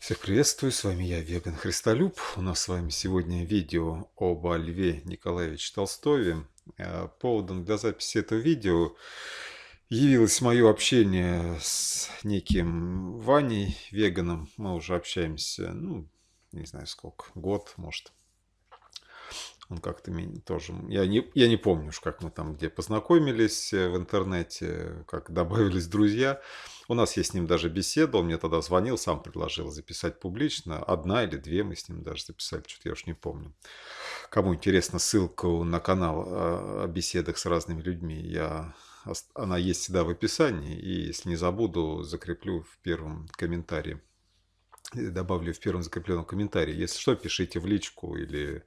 Всех приветствую, с вами я, Веган Христолюб. У нас с вами сегодня видео об Льве Николаевиче Толстове. Э, поводом для записи этого видео явилось мое общение с неким Ваней Веганом. Мы уже общаемся, ну, не знаю сколько, год, может. Он как-то меня тоже... Я не, я не помню уж, как мы там где познакомились э, в интернете, как добавились друзья. Друзья у нас есть с ним даже беседа, он мне тогда звонил, сам предложил записать публично. Одна или две мы с ним даже записали, что-то я уж не помню. Кому интересно, ссылку на канал а, о беседах с разными людьми я она есть всегда в описании, и если не забуду, закреплю в первом комментарии добавлю в первом закрепленном комментарии. Если что, пишите в личку или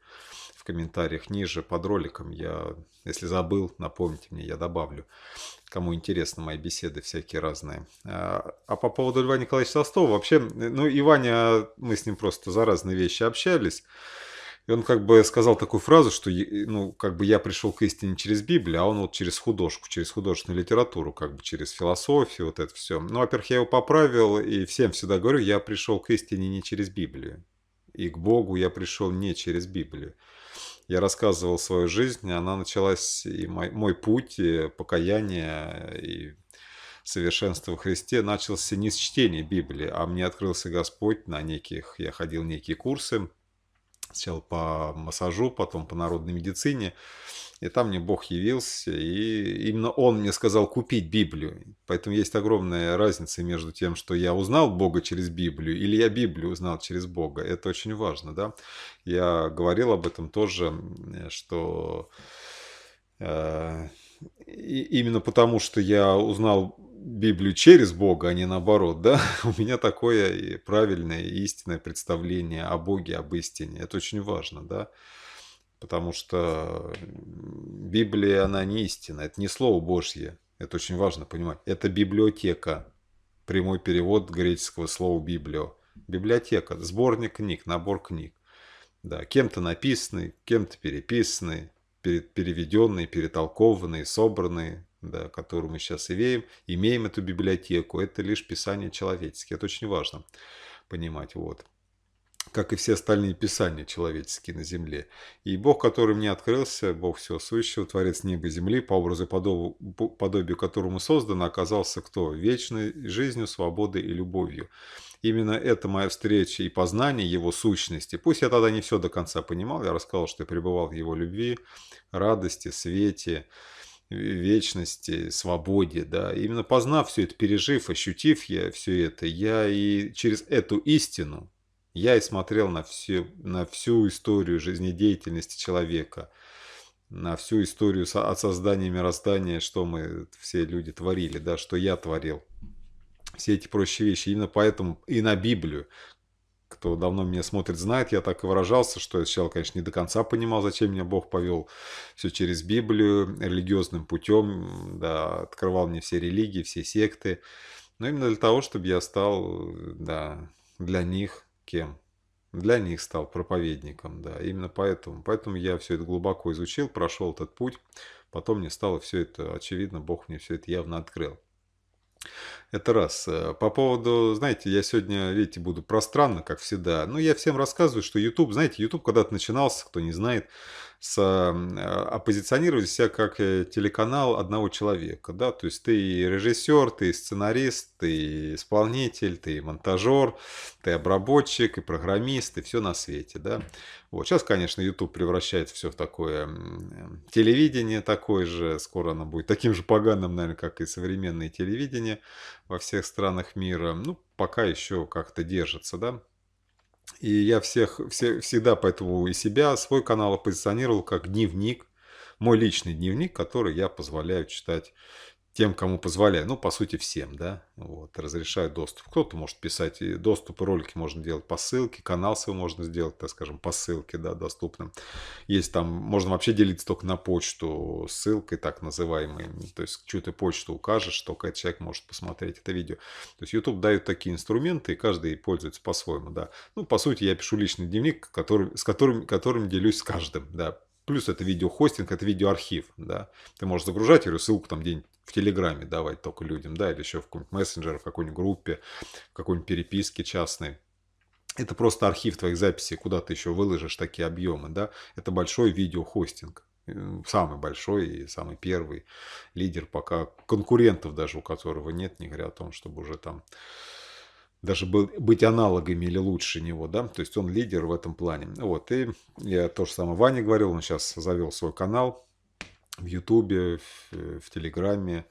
в комментариях ниже под роликом. Я, если забыл, напомните мне, я добавлю. Кому интересно мои беседы всякие разные. А, а по поводу Льва Николаевича Толстого, вообще, ну и Ваня, мы с ним просто за разные вещи общались. И он как бы сказал такую фразу, что ну, как бы я пришел к истине через Библию, а он вот через художку, через художественную литературу, как бы через философию, вот это все. Ну, во-первых, я его поправил, и всем всегда говорю, я пришел к истине не через Библию. И к Богу я пришел не через Библию я рассказывал свою жизнь, она началась, и мой, мой путь и покаяние, и совершенство в Христе начался не с чтения Библии, а мне открылся Господь на неких, я ходил некие курсы, сначала по массажу, потом по народной медицине, и там мне Бог явился, и именно Он мне сказал купить Библию. Поэтому есть огромная разница между тем, что я узнал Бога через Библию, или я Библию узнал через Бога. Это очень важно, да. Я говорил об этом тоже, что э, именно потому, что я узнал Библию через Бога, а не наоборот, да, у меня такое правильное истинное представление о Боге, об истине. Это очень важно, да потому что Библия, она не истина, это не Слово Божье, это очень важно понимать. Это библиотека, прямой перевод греческого слова «библио». Библиотека, сборник книг, набор книг. Да, кем-то написанный, кем-то переписанный, переведенный, перетолкованный, собранный, да, которую мы сейчас имеем, имеем эту библиотеку. Это лишь писание человеческое. Это очень важно понимать. Вот как и все остальные писания человеческие на земле. И Бог, который мне открылся, Бог всего Творец неба и земли, по образу и подобию которому создан, оказался кто? Вечной жизнью, свободой и любовью. Именно это моя встреча и познание его сущности. Пусть я тогда не все до конца понимал, я рассказал, что я пребывал в его любви, радости, свете, вечности, свободе, да, именно познав все это, пережив, ощутив я все это, я и через эту истину, я и смотрел на всю, на всю историю жизнедеятельности человека, на всю историю от создания мироздания, что мы все люди творили, да, что я творил. Все эти прочие вещи. Именно поэтому и на Библию. Кто давно меня смотрит, знает, я так и выражался, что я сначала, конечно, не до конца понимал, зачем меня Бог повел все через Библию, религиозным путем, да, открывал мне все религии, все секты. Но именно для того, чтобы я стал, да, для них кем? Для них стал проповедником, да, именно поэтому. Поэтому я все это глубоко изучил, прошел этот путь. Потом мне стало все это очевидно, Бог мне все это явно открыл. Это раз. Э, по поводу, знаете, я сегодня, видите, буду пространно, как всегда. но ну, я всем рассказываю, что YouTube, знаете, YouTube когда-то начинался, кто не знает, с, а, оппозиционировать себя как э, телеканал одного человека, да, то есть ты и режиссер, ты и сценарист, ты и исполнитель, ты и монтажер, ты и обработчик, и программист, и все на свете, да. Вот сейчас, конечно, YouTube превращает все в такое телевидение такое же, скоро оно будет таким же поганым, наверное, как и современное телевидение во всех странах мира, ну, пока еще как-то держится, да, и я всех, все, всегда поэтому и себя, свой канал позиционировал как дневник, мой личный дневник, который я позволяю читать тем, кому позволяют, ну, по сути, всем, да, вот, разрешают доступ. Кто-то может писать, и доступ ролики можно делать по ссылке, канал свой можно сделать, так скажем, по ссылке, да, доступным. Есть там, можно вообще делиться только на почту ссылкой, так называемой, то есть, чью ты почту укажешь, только этот человек может посмотреть это видео. То есть, YouTube дает такие инструменты, и каждый пользуется по-своему, да. Ну, по сути, я пишу личный дневник, который, с которым, которым делюсь с каждым, да, Плюс это видеохостинг, это видеоархив, да. Ты можешь загружать, я говорю, ссылку там день в Телеграме давать только людям, да, или еще в каком-нибудь мессенджере, в какой-нибудь группе, в какой-нибудь переписке частной. Это просто архив твоих записей, куда ты еще выложишь такие объемы, да. Это большой видеохостинг э, самый большой и самый первый лидер пока конкурентов даже у которого нет, не говоря о том, чтобы уже там даже был, быть аналогами или лучше него, да, то есть он лидер в этом плане. Вот, и я то же самое Ване говорил, он сейчас завел свой канал, в Ютубе, в, в Телеграме.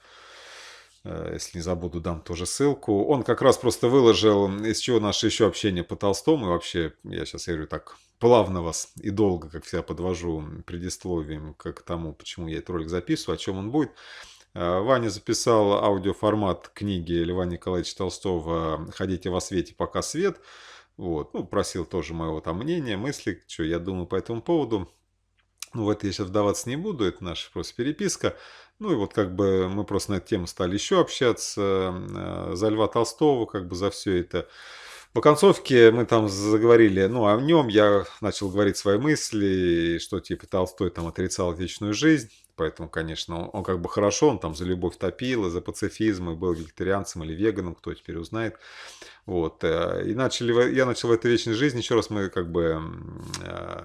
Э, если не забуду, дам тоже ссылку. Он как раз просто выложил, из чего наше еще общение по Толстому. И вообще, я сейчас говорю так плавно вас и долго, как всегда, подвожу предисловием к тому, почему я этот ролик записываю, о чем он будет. Э, Ваня записал аудиоформат книги Льва Николаевича Толстого «Ходите во свете, пока свет». Вот. Ну, просил тоже моего там мнения, мысли, что я думаю по этому поводу. Ну, в это я сейчас вдаваться не буду, это наша просто переписка. Ну и вот как бы мы просто на эту тему стали еще общаться, э, за Льва Толстого, как бы за все это. По концовке мы там заговорили, ну, о нем я начал говорить свои мысли, что типа Толстой там отрицал вечную жизнь, поэтому, конечно, он, он как бы хорошо, он там за любовь топил, и за пацифизм, и был вегетарианцем или веганом, кто теперь узнает. Вот, э, и начали, я начал в этой вечной жизни, еще раз мы как бы э,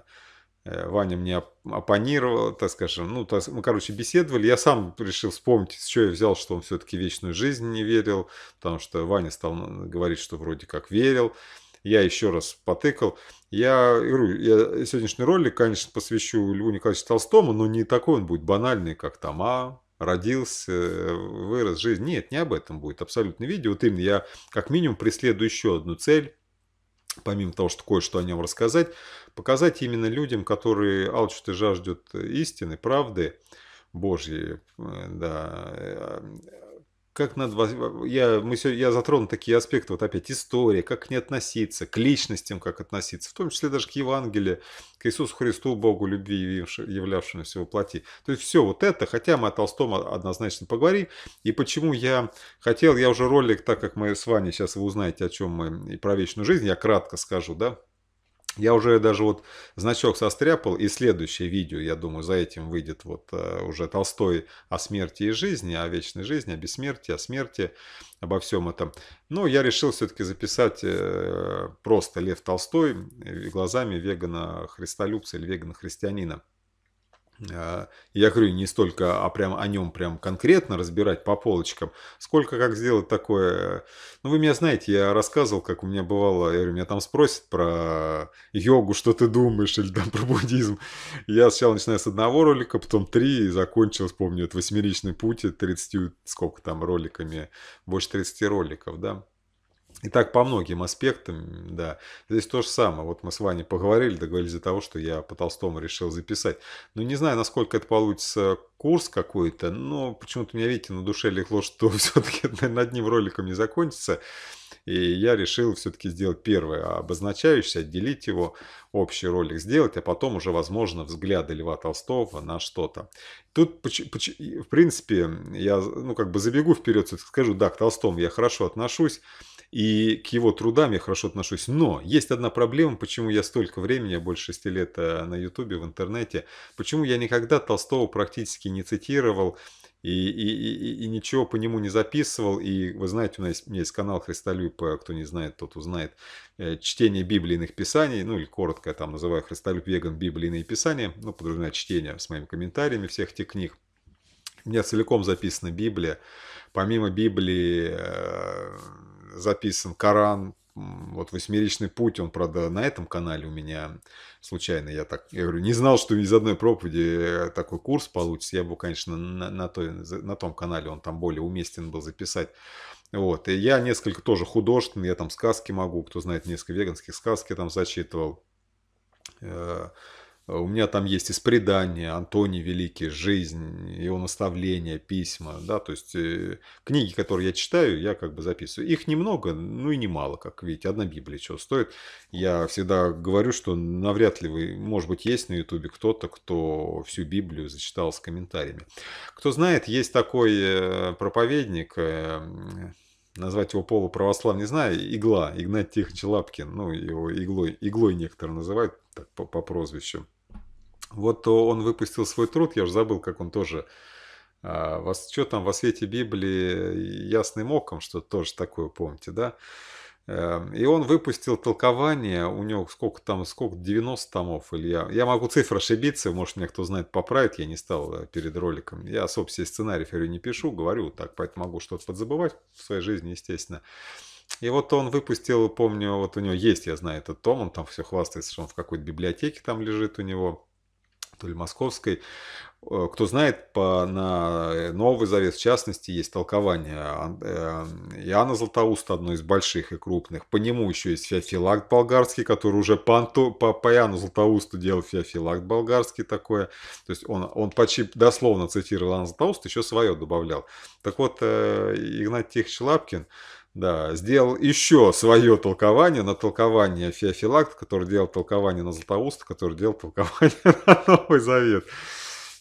Э, Ваня мне оппонировал, так скажем, ну, так, мы, короче, беседовали. Я сам решил вспомнить, с чего я взял, что он все-таки вечную жизнь не верил, потому что Ваня стал говорить, что вроде как верил. Я еще раз потыкал. Я, я сегодняшний ролик, конечно, посвящу Льву Николаевичу Толстому, но не такой он будет банальный, как там, а родился, вырос, жизнь. Нет, не об этом будет абсолютно видео. Вот именно я как минимум преследую еще одну цель – помимо того, что кое-что о нем рассказать, показать именно людям, которые алчут и жаждут истины, правды Божьей, э, да, э, как надо, я, мы сегодня, я затронул такие аспекты, вот опять история, как к ней относиться, к личностям как относиться, в том числе даже к Евангелию, к Иисусу Христу, Богу любви, являвшемуся во плоти. То есть все вот это, хотя мы о Толстом однозначно поговорим, и почему я хотел, я уже ролик, так как мы с вами сейчас вы узнаете, о чем мы, и про вечную жизнь, я кратко скажу, да, я уже даже вот значок состряпал, и следующее видео, я думаю, за этим выйдет вот э, уже Толстой о смерти и жизни, о вечной жизни, о бессмертии, о смерти, обо всем этом. Но я решил все-таки записать э, просто Лев Толстой глазами вегана-христолюбца или вегана-христианина. А, я говорю не столько а прям о нем прям конкретно разбирать по полочкам, сколько как сделать такое. Э, ну, вы меня знаете, я рассказывал, как у меня бывало, я говорю, меня там спросят про йогу, что ты думаешь, или там про буддизм. Я сначала начинаю с одного ролика, потом три, и закончилось, помню, это восьмеричный путь, 30, сколько там роликами, больше 30 роликов, да. И так по многим аспектам, да. Здесь то же самое. Вот мы с вами поговорили, договорились до того, что я по Толстому решил записать. Но ну, не знаю, насколько это получится курс какой-то, но почему-то у меня, видите, на душе легло, что все-таки над ним роликом не закончится. И я решил все-таки сделать первое обозначающийся, отделить его, общий ролик сделать, а потом уже, возможно, взгляды Льва Толстого на что-то. Тут, в принципе, я ну, как бы забегу вперед, скажу, да, к Толстому я хорошо отношусь, и к его трудам я хорошо отношусь. Но есть одна проблема, почему я столько времени, больше шести лет э, на ютубе, в интернете, почему я никогда Толстого практически не цитировал, и, и, и, и ничего по нему не записывал. И вы знаете, у меня есть, у меня есть канал Христолюб, кто не знает, тот узнает, э, чтение библийных писаний, ну или коротко я там называю Христолюб веган библийные писания, ну подразумевает чтение с моими комментариями всех этих книг. У меня целиком записана Библия. Помимо Библии э, записан Коран, вот «Восьмеричный путь», он, правда, на этом канале у меня случайно, я так, я говорю, не знал, что из одной проповеди э, такой курс получится, я бы, конечно, на, на, той, на том канале, он там более уместен был записать. Вот, и я несколько тоже художественный, я там сказки могу, кто знает, несколько веганских сказки там зачитывал. Э, Э, у меня там есть из предания Антоний Великий, жизнь, его наставления, письма, да, то есть э, книги, которые я читаю, я как бы записываю. Их немного, ну и немало, как видите, одна Библия чего стоит. Я всегда говорю, что навряд ли вы, может быть, есть на Ютубе кто-то, кто всю Библию зачитал с комментариями. Кто знает, есть такой э, проповедник, э, назвать его полуправослав, не знаю, игла, Игнат Тихонович Лапкин, ну, его иглой, иглой некоторые называют так, по, по прозвищу. Вот э, он выпустил свой труд, я уже забыл, как он тоже что а, там во свете Библии ясным оком, что тоже такое, помните, да? Эм, и он выпустил толкование, у него сколько там, сколько, 90 томов, или я, я могу цифры ошибиться, может, меня кто знает поправит, я не стал э, перед роликом. Я особо себе сценариев, говорю, не пишу, говорю так, поэтому могу что-то подзабывать в своей жизни, естественно. И вот он выпустил, помню, вот у него есть, я знаю, этот том, он там все хвастается, что он в какой-то библиотеке там лежит у него, то ли московской. Э, кто знает, по, на э, Новый Завет, в частности, есть толкование э, Иоанна Златоуста, одно из больших и крупных. По нему еще есть Феофилакт болгарский, который уже по, Анту, по, по Иоанну Златоусту делал Феофилакт болгарский такое. То есть он, он почти дословно цитировал Иоанна Златоуста, еще свое добавлял. Так вот, Игнат Тихович Лапкин – да, сделал еще свое толкование на толкование Феофилакт, который делал толкование на Златоуст, который делал толкование на Новый Завет.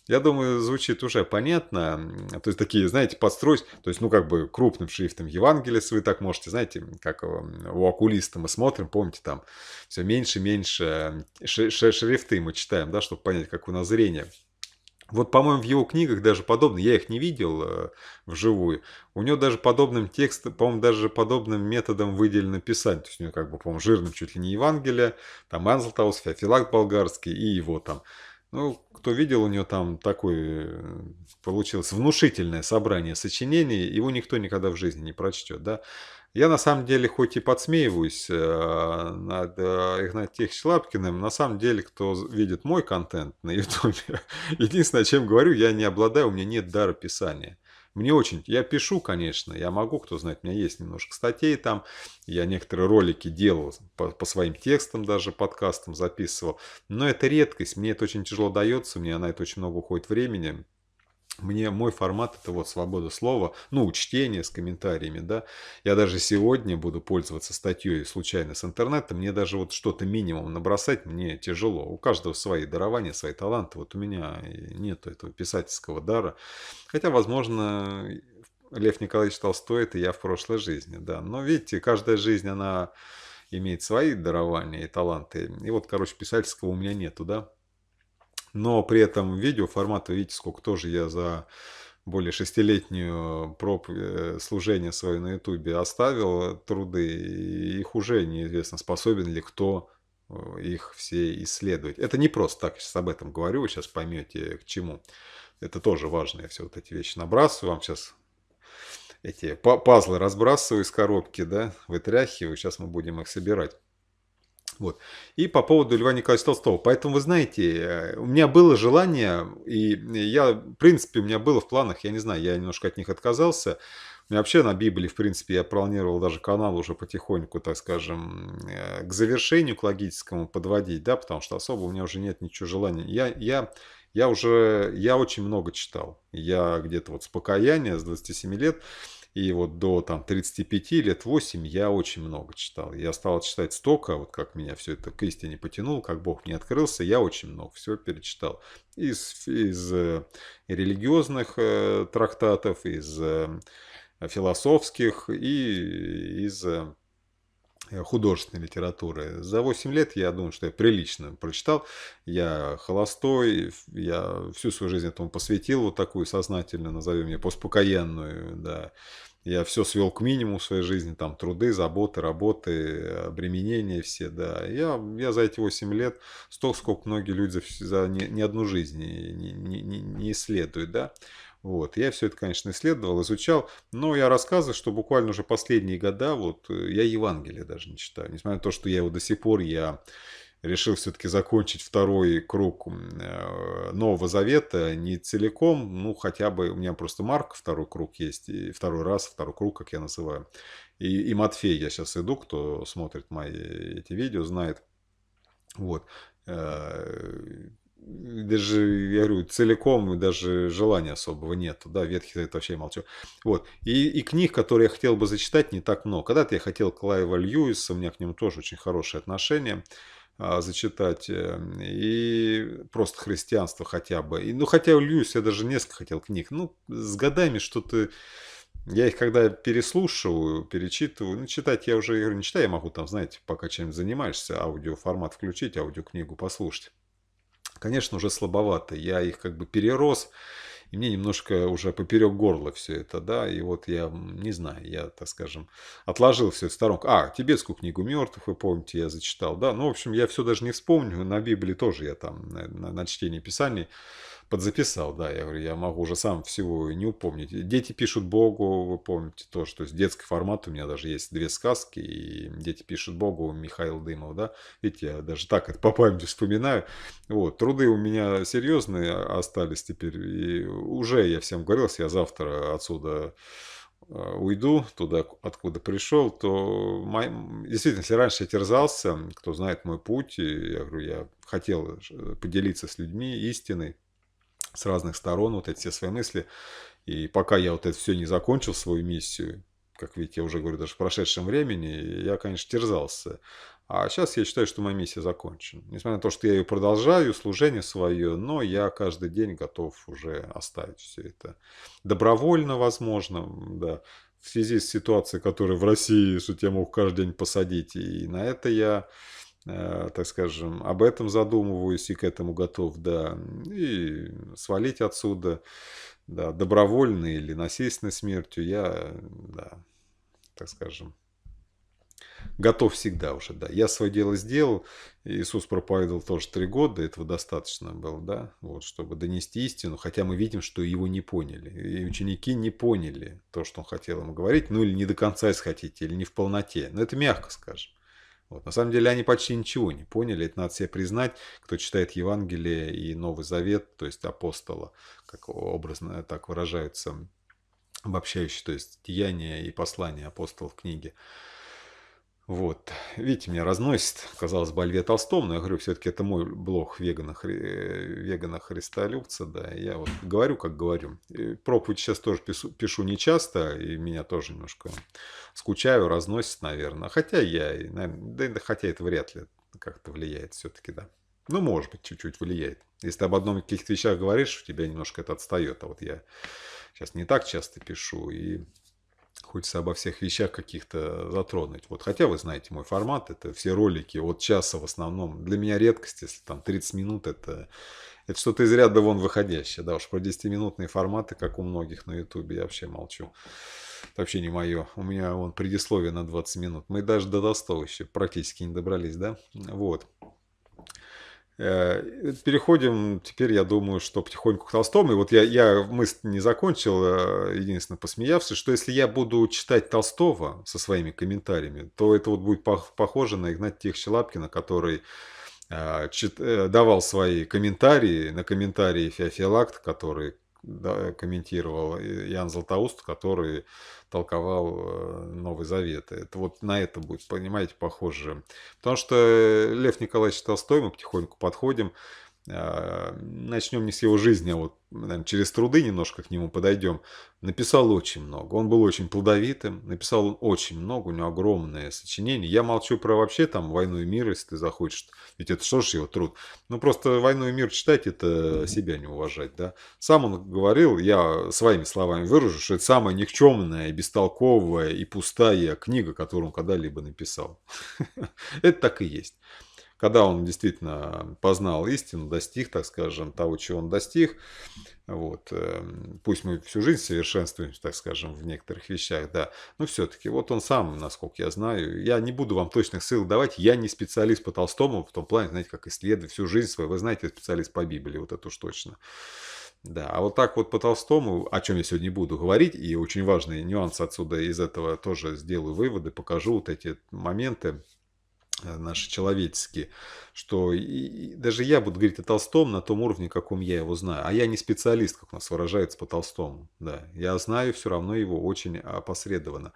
Я думаю, звучит уже понятно. То есть такие, знаете, подстроить, то есть, ну, как бы крупным шрифтом Евангелис вы так можете, знаете, как э, у окулиста мы смотрим, помните, там все меньше-меньше шрифты мы читаем, да, чтобы понять, как у нас зрение вот, по-моему, в его книгах даже подобно, я их не видел э, вживую, у него даже подобным текстом, по-моему, даже подобным методом выделено писание. То есть у него, как бы, по-моему, жирным чуть ли не Евангелие, там Анзелтаус, Феофилакт Болгарский и его там. Ну, кто видел, у него там такое э, получилось внушительное собрание сочинений, его никто никогда в жизни не прочтет, да. Я на самом деле хоть и подсмеиваюсь э, над э, Игнатьевичем Лапкиным, на самом деле, кто видит мой контент на ютубе, единственное, о чем говорю, я не обладаю, у меня нет дара писания. Мне очень, я пишу, конечно, я могу, кто знает, у меня есть немножко статей там, я некоторые ролики делал по, по своим текстам, даже подкастам записывал, но это редкость, мне это очень тяжело дается, мне на это очень много уходит времени, мне мой формат это вот свобода слова, ну, чтение с комментариями, да. Я даже сегодня буду пользоваться статьей случайно с интернета. Мне даже вот что-то минимум набросать мне тяжело. У каждого свои дарования, свои таланты. Вот у меня нет этого писательского дара. Хотя, возможно, Лев Николаевич Толстой это я в прошлой жизни, да. Но видите, каждая жизнь, она имеет свои дарования и таланты. И вот, короче, писательского у меня нету, да но при этом видео формат, видите, сколько тоже я за более шестилетнюю проб э, служение свое на ютубе оставил э, труды, их уже неизвестно, способен ли кто э, их все исследовать. Это не просто так, сейчас об этом говорю, вы сейчас поймете к чему. Это тоже важно, я все вот эти вещи набрасываю, вам сейчас эти пазлы разбрасываю из коробки, да, вытряхиваю, сейчас мы будем их собирать. Вот. И по поводу Льва Николаевича Толстого. Поэтому, вы знаете, э, у меня было желание, и я, в принципе, у меня было в планах, я не знаю, я немножко от них отказался, У меня вообще на Библии, в принципе, я планировал даже канал уже потихоньку, так скажем, э, к завершению, к логическому подводить, да, потому что особо у меня уже нет ничего желания. Я, я, я уже, я очень много читал. Я где-то вот с покаяния, с 27 лет, и вот до там 35 лет 8 я очень много читал. Я стал читать столько, вот как меня все это к истине потянул, как Бог мне открылся, я очень много всего перечитал. Из, из э, религиозных э, трактатов, из э, философских и из э, Э, художественной литературы. За 8 лет я думаю, что я прилично прочитал. Я холостой, я всю свою жизнь этому посвятил, вот такую сознательно, назовем ее, поспокоенную, да. Я все свел к минимуму в своей жизни, там труды, заботы, работы, обременения все, да. Я, я за эти 8 лет столько, сколько многие люди за, за не, одну жизнь не, не, не, не исследуют, да. Вот. Я все это, конечно, исследовал, изучал, но я рассказываю, что буквально уже последние года, вот, э, я Евангелие даже не читаю. Несмотря на то, что я его до сих пор, я решил все-таки закончить второй круг э, Нового Завета не целиком, ну, хотя бы, у меня просто Марк второй круг есть, и второй раз, второй круг, как я называю. И, и Матфей я сейчас иду, кто смотрит мои эти видео, знает. Вот э, даже, я говорю, целиком даже желания особого нету Да, Ветхий это вообще я молчу. Вот. И, и книг, которые я хотел бы зачитать, не так много. Когда-то я хотел Клайва Льюиса, у меня к нему тоже очень хорошие отношения а, зачитать. Э, и просто христианство хотя бы. И, ну, хотя у Льюиса я даже несколько хотел книг. Ну, с годами что-то... Я их когда переслушиваю, перечитываю, ну, читать я уже я говорю, не читаю, я могу там, знаете, пока чем занимаешься, аудиоформат включить, аудиокнигу послушать конечно, уже слабовато. Я их как бы перерос, и мне немножко уже поперек горла все это, да, и вот я, не знаю, я, так скажем, отложил все в сторонку. А, тибетскую книгу мертвых, вы помните, я зачитал, да, ну, в общем, я все даже не вспомню, на Библии тоже я там, на, на, на чтении писаний подзаписал, да, я говорю, я могу уже сам всего не упомнить. Дети пишут Богу, вы помните то, что есть детский формат, у меня даже есть две сказки, и дети пишут Богу, Михаил Дымов, да, видите, я даже так это по памяти вспоминаю. Вот, труды у меня серьезные остались теперь, и уже я всем говорил, если я завтра отсюда э, уйду туда, откуда пришел, то мой... действительно, если раньше я терзался, кто знает мой путь, я говорю, я хотел э, поделиться с людьми истиной, с разных сторон вот эти все свои мысли. И пока я вот это все не закончил, свою миссию, как видите, я уже говорю, даже в прошедшем времени, я, конечно, терзался. А сейчас я считаю, что моя миссия закончена. Несмотря на то, что я ее продолжаю, служение свое, но я каждый день готов уже оставить все это. Добровольно, возможно, да. В связи с ситуацией, которая в России, что тебя могут каждый день посадить. И на это я Э, так скажем, об этом задумываюсь и к этому готов, да, и свалить отсюда, да, добровольно или насильственной смертью, я, да, так скажем, готов всегда уже, да. Я свое дело сделал, Иисус проповедовал тоже три года, этого достаточно было, да, вот, чтобы донести истину, хотя мы видим, что его не поняли, и ученики не поняли то, что он хотел ему говорить, ну или не до конца, если хотите, или не в полноте, но ну, это мягко скажем. Вот. На самом деле они почти ничего не поняли, это надо себе признать, кто читает Евангелие и Новый Завет, то есть апостола, как образно так выражаются обобщающие, то есть деяния и послания апостолов в книге. Вот. Видите, меня разносит, казалось бы, о Льве Толстом, но я говорю, все-таки это мой блог вегана-христолюбца, вегана да, я вот говорю, как говорю. И проповедь сейчас тоже пишу, пишу не часто, и меня тоже немножко скучаю, разносит, наверное. Хотя я, наверное, да, хотя это вряд ли как-то влияет все-таки, да. Ну, может быть, чуть-чуть влияет. Если ты об одном каких-то вещах говоришь, у тебя немножко это отстает. А вот я сейчас не так часто пишу, и хочется обо всех вещах каких-то затронуть. Вот, хотя вы знаете мой формат, это все ролики от часа в основном. Для меня редкость, если там 30 минут, это, это что-то из ряда вон выходящее. Да уж про 10-минутные форматы, как у многих на ютубе, я вообще молчу. Это вообще не мое. У меня вон предисловие на 20 минут. Мы даже до Достова еще практически не добрались, да? Вот. Э, переходим теперь, я думаю, что потихоньку к Толстому. И вот я, я мысль не закончил, э, единственное, посмеявшись, что если я буду читать Толстого со своими комментариями, то это вот будет похоже на Игнатия Тихча Лапкина, который э, давал свои комментарии на комментарии Феофилакт, который да, комментировал э, Ян Златоуст, который толковал э, Новый Завет. Это вот на это будет, понимаете, похоже. Потому что э, Лев Николаевич Толстой, мы потихоньку подходим, а, начнем не с его жизни, а вот наверное, через труды немножко к нему подойдем, написал очень много. Он был очень плодовитым, написал он очень много, у него огромное сочинение. Я молчу про вообще там «Войну и мир», если ты захочешь, ведь это что ж его труд. Ну, просто «Войну и мир» читать – это себя не уважать, да. Сам он говорил, я своими словами выражу, что это самая никчемная, бестолковая и пустая книга, которую он когда-либо написал. Это так и есть когда он действительно познал истину, достиг, так скажем, того, чего он достиг, вот, эм, пусть мы всю жизнь совершенствуемся, так скажем, в некоторых вещах, да, но все-таки вот он сам, насколько я знаю, я не буду вам точных ссылок давать, я не специалист по Толстому, в том плане, знаете, как исследовать всю жизнь свою, вы знаете, специалист по Библии, вот это уж точно. Да, а вот так вот по Толстому, о чем я сегодня буду говорить, и очень важный нюанс отсюда из этого тоже сделаю выводы, покажу вот эти моменты, Э, наши человеческие, что и, и даже я буду говорить о Толстом на том уровне, каком я его знаю. А я не специалист, как у нас выражается по Толстому. Да. Я знаю все равно его очень опосредованно.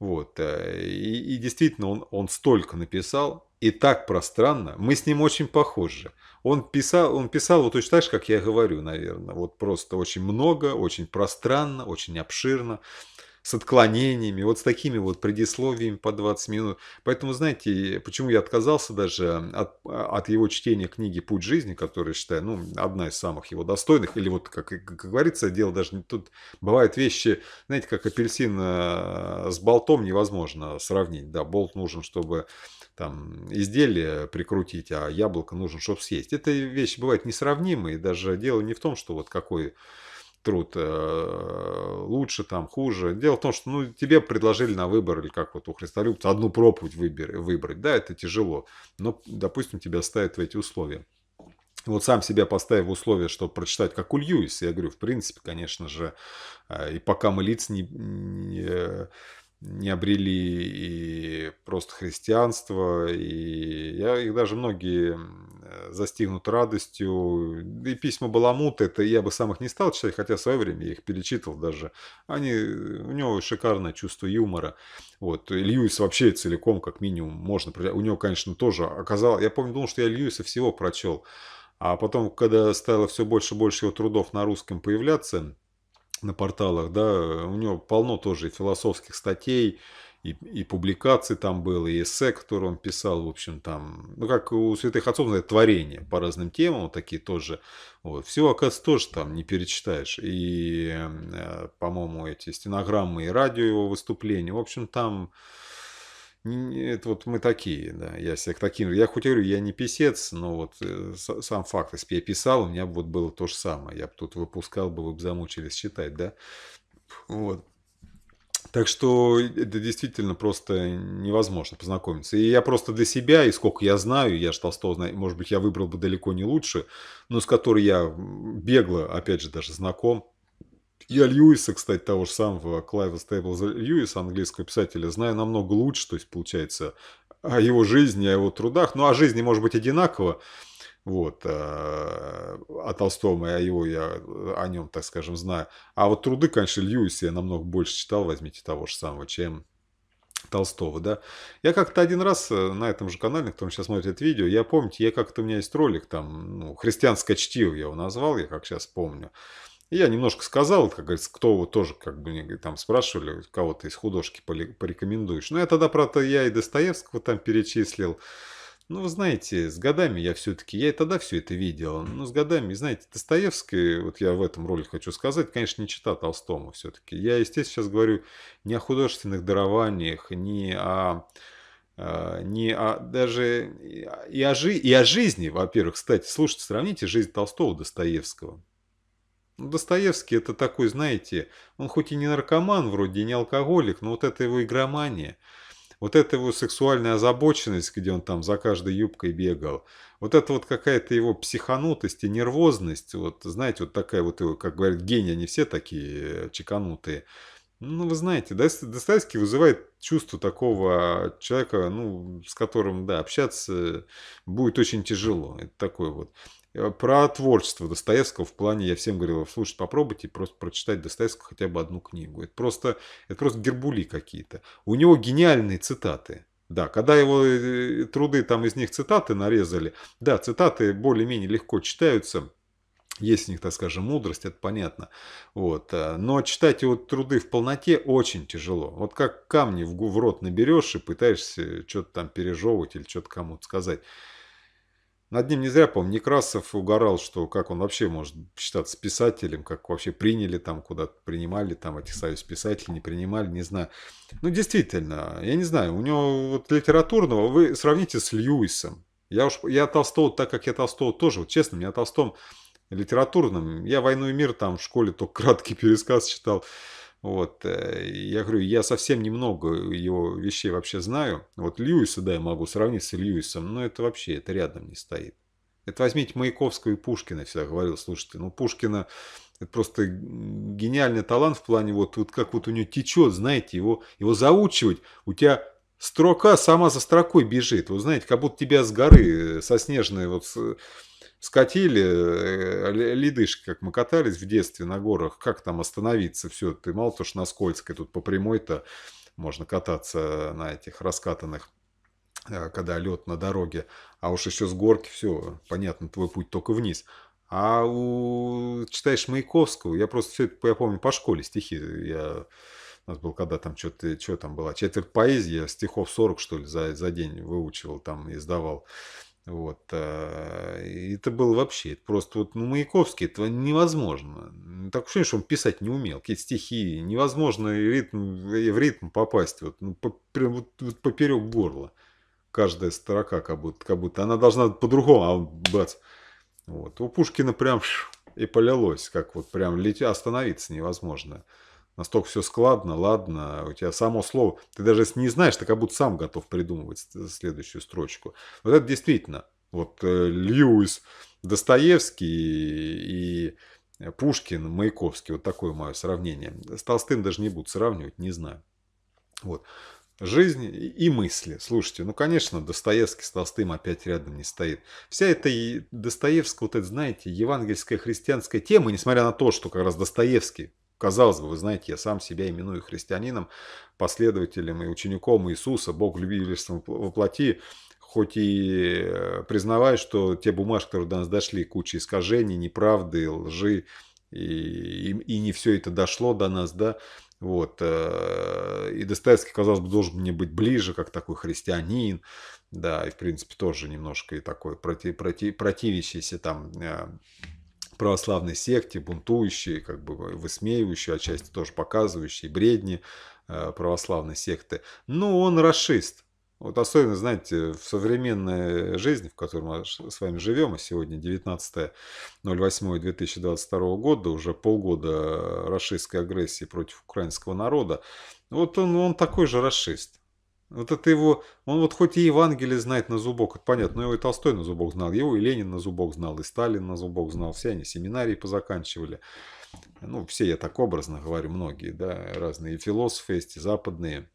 Вот. Э, и, и действительно, он, он столько написал, и так пространно. Мы с ним очень похожи. Он писал, он писал вот точно так же, как я говорю, наверное. Вот просто очень много, очень пространно, очень обширно с отклонениями, вот с такими вот предисловиями по 20 минут. Поэтому, знаете, почему я отказался даже от, а, от его чтения книги «Путь жизни», которая, считаю, ну, одна из самых его достойных, или вот, как, как говорится, дело даже тут бывают вещи, знаете, как апельсин а, с болтом невозможно сравнить, да, болт нужен, чтобы там изделие прикрутить, а яблоко нужно, чтобы съесть. Это вещи бывают несравнимые, даже дело не в том, что вот какой труд э, лучше, там, хуже. Дело в том, что ну, тебе предложили на выбор, или как вот у христолюбца, одну проповедь выбер, выбрать. Да, это тяжело, но, допустим, тебя ставят в эти условия. Вот сам себя поставив в условие, чтобы прочитать, как у Льюиса, я говорю, в принципе, конечно же, а, и пока мы лиц не, не, не обрели и просто христианство, и я их даже многие Э, застигнут радостью. И письма Баламута, это я бы сам их не стал читать, хотя в свое время я их перечитывал даже. Они, э, у него шикарное чувство юмора. Вот. И Льюис вообще целиком, как минимум, можно... У него, конечно, тоже оказалось... Я помню, думал, что я Льюиса всего прочел. А потом, когда стало все больше и больше его трудов на русском появляться, на порталах, да, у него полно тоже философских статей, и, и публикации там было, и эссе, которые он писал, в общем, там, ну, как у святых отцов, это творение по разным темам, вот такие тоже. Вот. Все, оказывается, тоже там не перечитаешь. И, эм, э, по-моему, эти стенограммы и радио его выступления, в общем, там... Это вот мы такие, да, я себя к таким, я хоть говорю, я не писец, но вот э, сам факт, если бы я писал, у меня бы вот было то же самое, я бы тут выпускал бы, вы бы замучились читать, да, вот, так что это действительно просто невозможно познакомиться. И я просто для себя, и сколько я знаю, я же Толстого знаю, может быть, я выбрал бы далеко не лучше, но с которой я бегло, опять же, даже знаком. Я Льюиса, кстати, того же самого Клайва Стейблза Льюиса, английского писателя, знаю намного лучше, то есть, получается, о его жизни, о его трудах. Ну, о а жизни, может быть, одинаково, вот. О э, а Толстом и о его, я э, о нем, так скажем, знаю. А вот труды, конечно, Льюиса я намного больше читал, возьмите того же самого, чем Толстого, да. Я как-то один раз э, на этом же канале, кто сейчас смотрит это видео, я помните, я как-то у меня есть ролик там, ну, христианское чтиво я его назвал, я как сейчас помню. И я немножко сказал, как говорится, кто его тоже, как бы там спрашивали, кого-то из художки порекомендуешь. Ну я тогда, правда, я и Достоевского там перечислил, ну, вы знаете, с годами я все-таки, я и тогда все это видел, но с годами, знаете, Достоевский, вот я в этом роли хочу сказать, конечно, не чита Толстому все-таки. Я, естественно, сейчас говорю не о художественных дарованиях, не о а, не о, даже а, и о, жи, и о жизни, во-первых, кстати, слушайте, сравните жизнь Толстого Достоевского. Ну, Достоевский это такой, знаете, он хоть и не наркоман вроде, и не алкоголик, но вот это его игромания – вот эта его сексуальная озабоченность, где он там за каждой юбкой бегал, вот это вот какая-то его психанутость и нервозность, вот знаете, вот такая вот как говорят, гений, они все такие э, чеканутые. Ну, вы знаете, Достоевский вызывает чувство такого человека, ну, с которым, да, общаться будет очень тяжело. Это такой вот. Э, про творчество Достоевского в плане, я всем говорил, слушай, попробуйте просто прочитать Достоевского хотя бы одну книгу. Это просто, это просто гербули какие-то. У него гениальные цитаты. Да, когда его э, э, труды, там из них цитаты нарезали, да, цитаты более-менее легко читаются, есть у них, так скажем, мудрость, это понятно. Вот. Но читать его труды в полноте очень тяжело. Вот как камни в рот наберешь и пытаешься что-то там пережевывать или что-то кому-то сказать. Над ним не зря, по-моему, Некрасов угорал, что как он вообще может считаться писателем, как вообще приняли там куда-то, принимали там этих союз писателей, не принимали, не знаю. Ну, действительно, я не знаю, у него вот литературного, вы сравните с Льюисом. Я уж, я Толстого, так как я Толстого тоже, вот честно, меня Толстом литературным, я «Войну и мир» там в школе только краткий пересказ читал, вот. Э, я говорю, я совсем немного его вещей вообще знаю. Вот Льюиса, да, я могу сравнить с Льюисом, но это вообще, это рядом не стоит. Это возьмите Маяковского и Пушкина, я всегда говорил, слушайте, ну Пушкина это просто гениальный талант в плане вот, вот как вот у него течет, знаете, его, его заучивать, у тебя строка сама за строкой бежит. Вы знаете, как будто тебя с горы, э, со снежной, вот скатили э, ледышки, как мы катались в детстве на горах, как там остановиться, все, ты мало то, что на скользкой, тут по прямой-то можно кататься на этих раскатанных э, когда лед на дороге, а уж еще с горки все, понятно, твой путь только вниз. А у, читаешь Маяковского, я просто все это, я помню, по школе стихи, я, у нас был когда там что-то, что там было, четверть поэзии, я стихов 40, что ли, за, за день выучивал, там, и сдавал вот. А, это было вообще, это просто вот, ну, Маяковский, это невозможно. Ну, так ощущение, что он писать не умел, какие-то стихи, невозможно ритм, в ритм попасть, вот, ну, прям вот, вот поперек горла. Каждая строка как будто, как будто она должна по-другому, а он бац. Вот. У Пушкина прям и полилось, как вот прям летя, остановиться невозможно настолько все складно, ладно, у тебя само слово, ты даже не знаешь, ты как будто сам готов придумывать следующую строчку. Вот это действительно, вот э, Льюис, Достоевский и Пушкин, Маяковский, вот такое мое сравнение. С Толстым даже не буду сравнивать, не знаю. Вот. Жизнь и мысли. Слушайте, ну, конечно, Достоевский с Толстым опять рядом не стоит. Вся эта Достоевская, вот это, знаете, евангельская христианская тема, несмотря на то, что как раз Достоевский Казалось бы, вы знаете, я сам себя именую христианином, последователем и учеником Иисуса, Бог любительством воплоти, хоть и э, признавая, что те бумажки, которые до нас дошли, куча искажений, неправды, лжи, и, и, и не все это дошло до нас, да, вот. Э, и Достоевский, казалось бы, должен мне быть ближе, как такой христианин, да, и, в принципе, тоже немножко и такой против, против, противящийся там э, православной секте, бунтующие, как бы высмеивающие, отчасти тоже показывающие бредни э, православной секты. Но он расист. Вот особенно, знаете, в современной жизни, в которой мы с вами живем, а сегодня 19.08.2022 года, уже полгода расистской агрессии против украинского народа, вот он, он такой же расист. Вот это его, он вот хоть и Евангелие знает на зубок, это понятно, но его и Толстой на зубок знал, его и Ленин на зубок знал, и Сталин на зубок знал, все они семинарии позаканчивали. Ну, все, я так образно говорю, многие, да, разные философы есть, и западные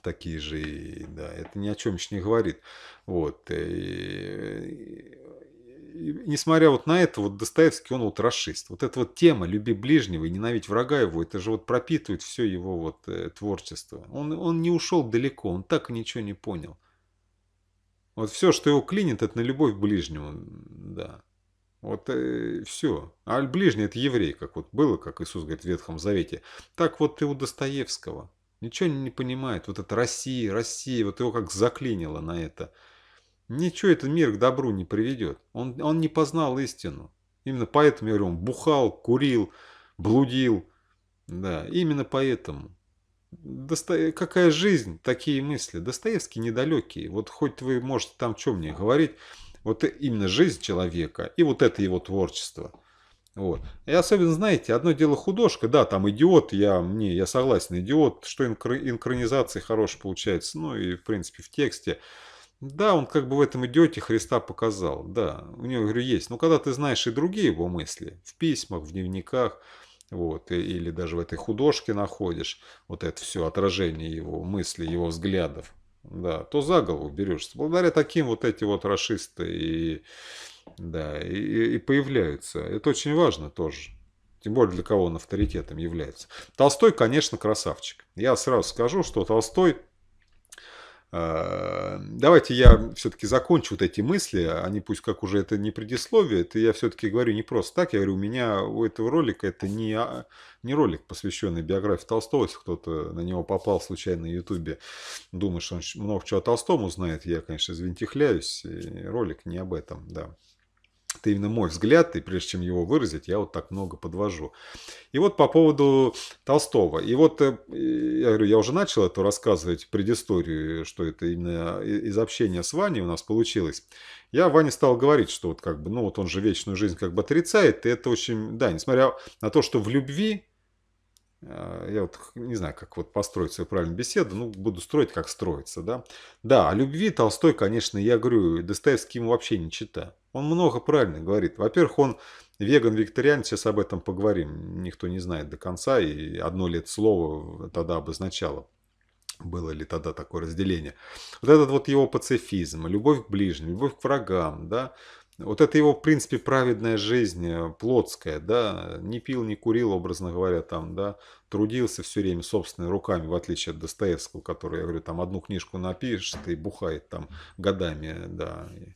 такие же, и, да, это ни о чем еще не говорит. Вот, и, несмотря вот на это, вот Достоевский, он вот расист. Вот эта вот тема «люби ближнего и ненавидь врага его», это же вот пропитывает все его вот э, творчество. Он, он не ушел далеко, он так и ничего не понял. Вот все, что его клинит, это на любовь к ближнему, да. Вот э, все. А ближний – это еврей, как вот было, как Иисус говорит в Ветхом Завете. Так вот и у Достоевского. Ничего не понимает. Вот это Россия, Россия, вот его как заклинило на это – Ничего этот мир к добру не приведет. Он, он не познал истину. Именно поэтому, я говорю, он бухал, курил, блудил. Да, именно поэтому. Досто... Какая жизнь, такие мысли. Достоевский недалекий. Вот хоть вы можете там что мне говорить, вот именно жизнь человека и вот это его творчество. Вот. И особенно, знаете, одно дело художка, да, там идиот, я, мне, я согласен, идиот, что инкр... инкронизации хорошие получается, ну и в принципе в тексте. Да, он как бы в этом идиоте Христа показал, да, у него, говорю, есть. Но когда ты знаешь и другие его мысли, в письмах, в дневниках, вот, или даже в этой художке находишь, вот это все отражение его мыслей, его взглядов, да, то за голову берешься. Благодаря таким вот эти вот расисты и, да, и, и появляются. Это очень важно тоже. Тем более, для кого он авторитетом является. Толстой, конечно, красавчик. Я сразу скажу, что Толстой а, давайте я все-таки закончу вот эти мысли, они а пусть как уже это не предисловие, это я все-таки говорю не просто так, я говорю, у меня у этого ролика это не, а, не ролик, посвященный биографии Толстого, если кто-то на него попал случайно на Ютубе, думаешь, он много чего о Толстом узнает, я, конечно, извинтихляюсь, ролик не об этом, да это именно мой взгляд, и прежде чем его выразить, я вот так много подвожу. И вот по поводу Толстого. И вот, э, я говорю, я уже начал эту рассказывать предысторию, что это именно из общения с Ваней у нас получилось. Я Ване стал говорить, что вот как бы, ну вот он же вечную жизнь как бы отрицает, и это очень, да, несмотря на то, что в любви, э, я вот не знаю, как вот построить свою правильную беседу, ну, буду строить, как строится, да. Да, о любви Толстой, конечно, я говорю, Достоевский ему вообще не читаю. Он много правильно говорит. Во-первых, он веган-вегетарианец, сейчас об этом поговорим. Никто не знает до конца, и одно лет слово тогда обозначало. Было ли тогда такое разделение. Вот этот вот его пацифизм, любовь к ближним, любовь к врагам, да, вот это его, в принципе, праведная жизнь, э, плотская, да, не пил, не курил, образно говоря, там, да, трудился все время собственными руками, в отличие от Достоевского, который, я говорю, там одну книжку напишет и бухает там годами, да, и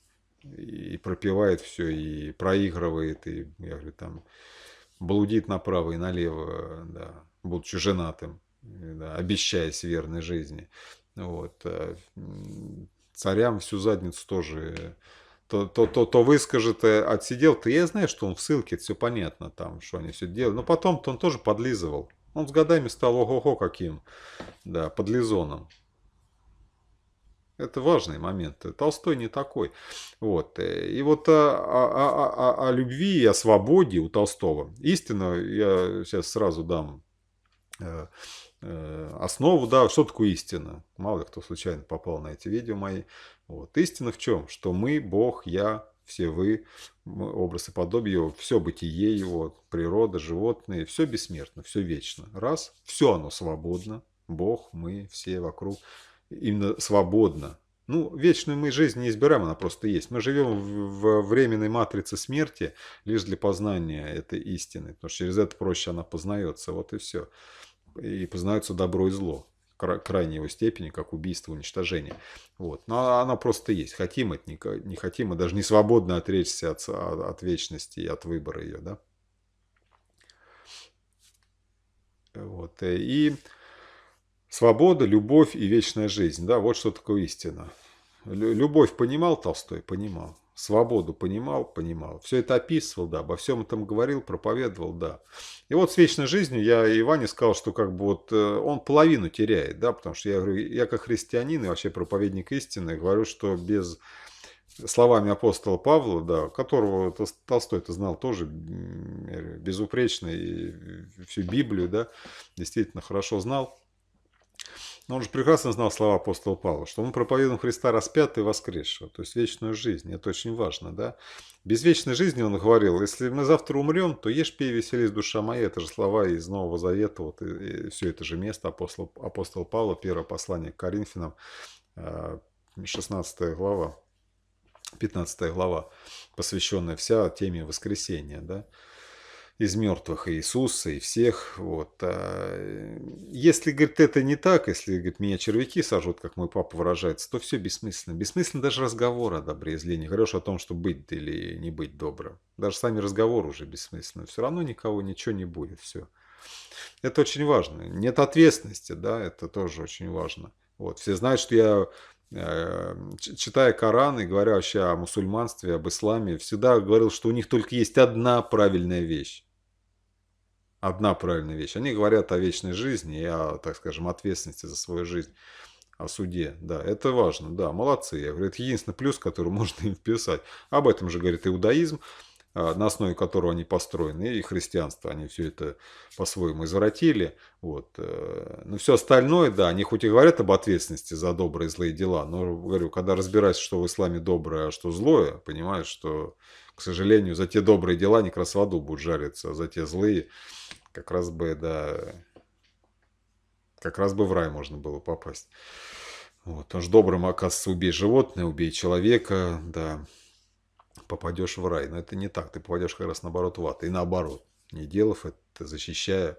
и пропивает все, и проигрывает, и, я говорю, там, блудит направо и налево, да, будучи женатым, да, обещаясь верной жизни. Вот. А, царям всю задницу тоже то, то, то, то выскажет, э, отсидел. Ты, я знаю, что он в ссылке, это все понятно, там, что они все делают, Но потом-то он тоже подлизывал. Он с годами стал ого-го каким, да, подлизоном. Это важный момент. Толстой не такой. Вот. И вот э, о, о, о, о любви и о свободе у Толстого. Истину я сейчас сразу дам э, э, основу, да, что такое истина. Мало ли кто случайно попал на эти видео мои. Вот. Истина в чем? Что мы, Бог, я, все вы, образ и подобие его, все бытие его, природа, животные, все бессмертно, все вечно. Раз, все оно свободно. Бог, мы, все вокруг именно свободно. Ну, вечную мы жизнь не избираем, она просто есть. Мы живем в временной матрице смерти лишь для познания этой истины, потому что через это проще она познается, вот и все. И познается добро и зло крайней его степени, как убийство, уничтожение. Вот. Но она просто есть. Хотим это, не, не хотим, мы даже не свободно отречься от, от, от вечности и от выбора ее. Да? Вот. И Свобода, любовь и вечная жизнь. Да, вот что такое истина. Любовь понимал Толстой? Понимал. Свободу понимал? Понимал. Все это описывал, да, обо всем этом говорил, проповедовал, да. И вот с вечной жизнью я Иване сказал, что как бы вот э, он половину теряет, да, потому что я говорю, я как христианин и вообще проповедник истины говорю, что без словами апостола Павла, да, которого Толстой это знал тоже безупречно и всю Библию, да, действительно хорошо знал, но он же прекрасно знал слова апостола Павла, что мы проповедуем Христа распятый и воскресшего, то есть вечную жизнь. Это очень важно, да? Без вечной жизни он говорил, если мы завтра умрем, то ешь, пей, веселись, душа моя. Это же слова из Нового Завета, вот и, и все это же место апостола, апостола Павла, первое послание к Коринфянам, 16 э, глава, 15 глава, посвященная вся теме воскресения, да? из мертвых Иисуса и всех. Вот. А, если, говорит, это не так, если, говорит, меня червяки сожрут, как мой папа выражается, то все бессмысленно. Бессмысленно даже разговор о добре и зле. Не говоришь о том, что быть или не быть добрым. Даже сами разговоры уже бессмысленно. Все равно никого, ничего не будет. Все. Это очень важно. Нет ответственности, да, это тоже очень важно. Вот, все знают, что я Э, читая Коран и говоря вообще о мусульманстве, об исламе, всегда говорил, что у них только есть одна правильная вещь. Одна правильная вещь. Они говорят о вечной жизни и о, так скажем, ответственности за свою жизнь, о суде. Да, это важно, да, молодцы. Я говорю, это единственный плюс, который можно им вписать. Об этом же говорит иудаизм. Э, на основе которого они построены, и христианство, они все это по-своему извратили. Вот. Э. Но все остальное, да, они хоть и говорят об ответственности за добрые и злые дела, но, говорю, когда разбираешься, что в исламе доброе, а что злое, понимаешь, что, к сожалению, за те добрые дела не как раз в аду будут жариться, а за те злые как раз бы, да, как раз бы в рай можно было попасть. Вот, потому что добрым, оказывается, убей животное, убей человека, да, попадешь в рай. Но это не так, ты попадешь как раз наоборот в ад. И наоборот, не делав это, защищая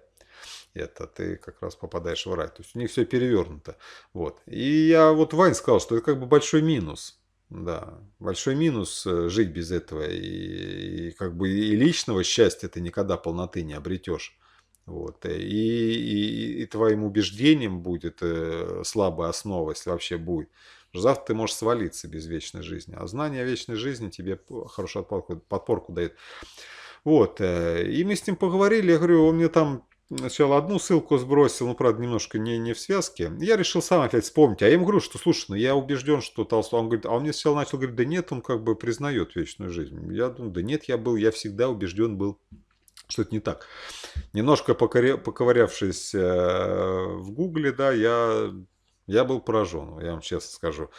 это, ты как раз попадаешь в рай. То есть у них все перевернуто. Вот. И я вот Вань сказал, что это как бы большой минус. Да, большой минус э, жить без этого. И, и как бы и личного счастья ты никогда полноты не обретешь. Вот. Э, и, и, и твоим убеждением будет э, слабая основа, если вообще будет что завтра ты можешь свалиться без вечной жизни. А знание о вечной жизни тебе хорошую подпорку, подпорку дает. Вот. Э, и мы с ним поговорили. Я говорю, он мне там сначала одну ссылку сбросил, ну, правда, немножко не, не в связке. Я решил сам опять вспомнить. А я ему говорю, что, слушай, ну, я убежден, что Толстой... Он говорит, а он мне сначала начал говорить, да нет, он как бы признает вечную жизнь. Я думаю, да нет, я был, я всегда убежден был, что это не так. Немножко покоря... поковырявшись э, в Гугле, да, я я был поражен, я вам честно скажу.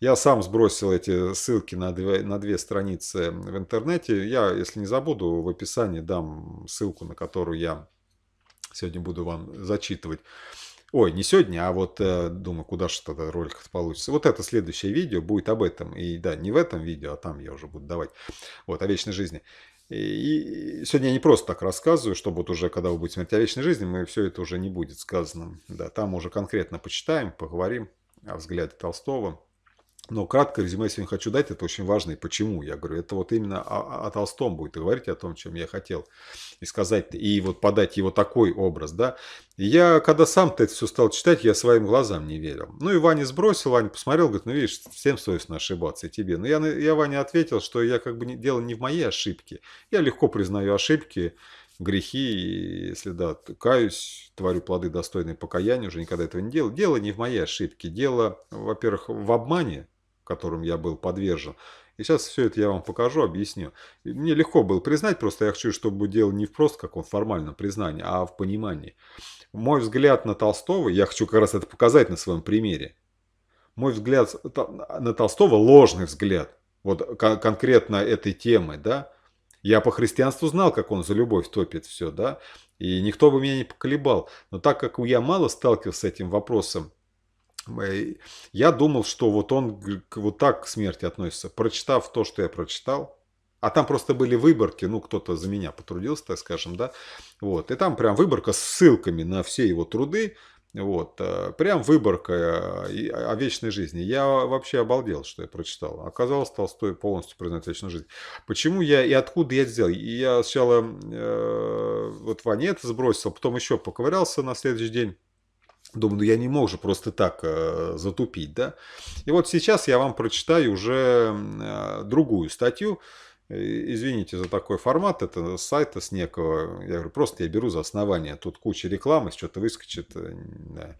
Я сам сбросил эти ссылки на две, на две страницы в интернете. Я, если не забуду, в описании дам ссылку, на которую я сегодня буду вам зачитывать. Ой, не сегодня, а вот э, думаю, куда же тогда ролик получится. Вот это следующее видео будет об этом. И да, не в этом видео, а там я уже буду давать. Вот, о вечной жизни. И сегодня я не просто так рассказываю, что вот уже, когда вы будете смотреть о вечной жизни, мы все это уже не будет сказано. Да, там уже конкретно почитаем, поговорим о взгляде Толстого, но краткое резюме я сегодня хочу дать, это очень важно. И почему? Я говорю, это вот именно о, о Толстом будет говорить о том, чем я хотел и сказать, и вот подать его такой образ, да. И я, когда сам-то это все стал читать, я своим глазам не верил. Ну и Ваня сбросил, Ваня посмотрел, говорит, ну видишь, всем совестно ошибаться, и тебе. Но я, я Ване ответил, что я как бы не, дело не в моей ошибке. Я легко признаю ошибки, грехи, и если да, каюсь, творю плоды достойные покаяния, уже никогда этого не делал. Дело не в моей ошибке, дело, во-первых, в обмане, которым я был подвержен. И сейчас все это я вам покажу, объясню. мне легко было признать, просто я хочу, чтобы дело не в просто каком формальном признании, а в понимании. Мой взгляд на Толстого, я хочу как раз это показать на своем примере. Мой взгляд на Толстого ложный взгляд, вот конкретно этой темы, да. Я по христианству знал, как он за любовь топит все, да, и никто бы меня не поколебал. Но так как я мало сталкивался с этим вопросом Э, я думал, что вот он вот так к смерти относится. Прочитав то, что я прочитал, а там просто были выборки, ну, кто-то за меня потрудился, так скажем, да, вот, и там прям выборка с ссылками на все его труды, вот, э, прям выборка э, о вечной жизни. Я вообще обалдел, что я прочитал. Оказалось, Толстой полностью признает вечную жизнь. Почему я и откуда я сделал? И я сначала э, вот Ване это сбросил, потом еще поковырялся на следующий день. Думаю, ну я не мог же просто так э, затупить, да. И вот сейчас я вам прочитаю уже э, другую статью. Извините за такой формат, это с сайта с некого. Я говорю, просто я беру за основание. Тут куча рекламы, что-то выскочит. Да. Э,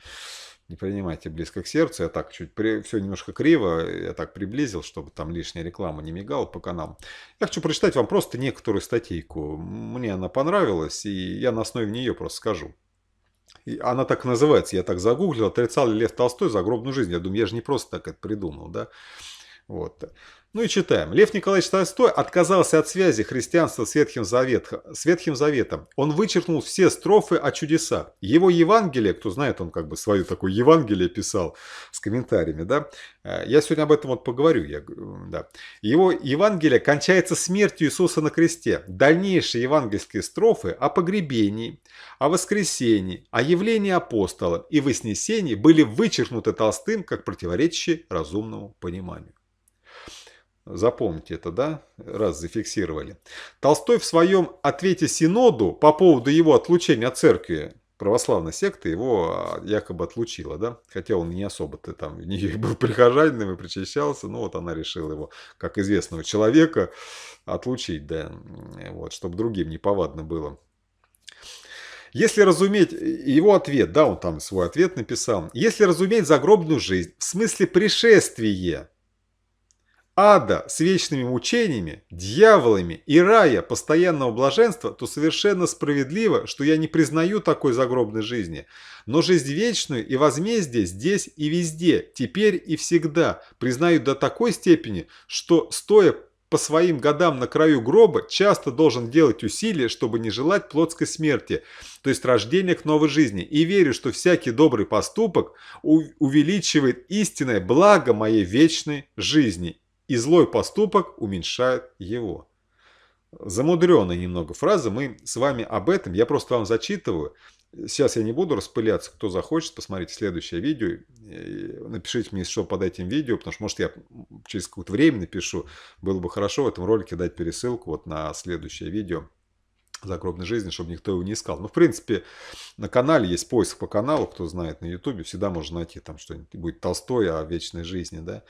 не принимайте близко к сердцу. Я так чуть при... все немножко криво, я так приблизил, чтобы там лишняя реклама не мигала по каналам. Я хочу прочитать вам просто некоторую статейку. Мне она понравилась, и я на основе нее просто скажу. И она так называется, я так загуглил, отрицал ли Лев Толстой загробную жизнь. Я думаю, я же не просто так это придумал, да. Вот. Ну и читаем. Лев Николаевич Толстой отказался от связи христианства с Ветхим, Завет, с Ветхим Заветом. Он вычеркнул все строфы о чудесах. Его Евангелие, кто знает, он как бы свою такое Евангелие писал с комментариями, да? Э, я сегодня об этом вот поговорю. Я, да. Его Евангелие кончается смертью Иисуса на кресте. Дальнейшие евангельские строфы о погребении, о воскресении, о явлении апостола и вознесении были вычеркнуты Толстым как противоречащие разумному пониманию. Запомните это, да? Раз зафиксировали. Толстой в своем ответе Синоду по поводу его отлучения от церкви, православной секты его а, якобы отлучила, да? Хотя он не особо-то там в нее был прихожанином и причащался, но вот она решила его, как известного человека, отлучить, да, вот, чтобы другим неповадно было. Если разуметь его ответ, да, он там свой ответ написал. Если разуметь загробную жизнь, в смысле пришествие, ада с вечными мучениями, дьяволами и рая постоянного блаженства, то совершенно справедливо, что я не признаю такой загробной жизни. Но жизнь вечную и возмездие здесь и везде, теперь и всегда признаю до такой степени, что, стоя по своим годам на краю гроба, часто должен делать усилия, чтобы не желать плотской смерти, то есть рождения к новой жизни, и верю, что всякий добрый поступок увеличивает истинное благо моей вечной жизни и злой поступок уменьшает его. Замудренная немного фраза, мы с вами об этом, я просто вам зачитываю. Сейчас я не буду распыляться, кто захочет, посмотрите следующее видео, напишите мне, что под этим видео, потому что, может, я через какое-то время напишу. Было бы хорошо в этом ролике дать пересылку вот на следующее видео загробной жизни, чтобы никто его не искал. Ну, в принципе, на канале есть поиск по каналу, кто знает, на ютубе всегда можно найти там что-нибудь, будет Толстой о вечной жизни, да.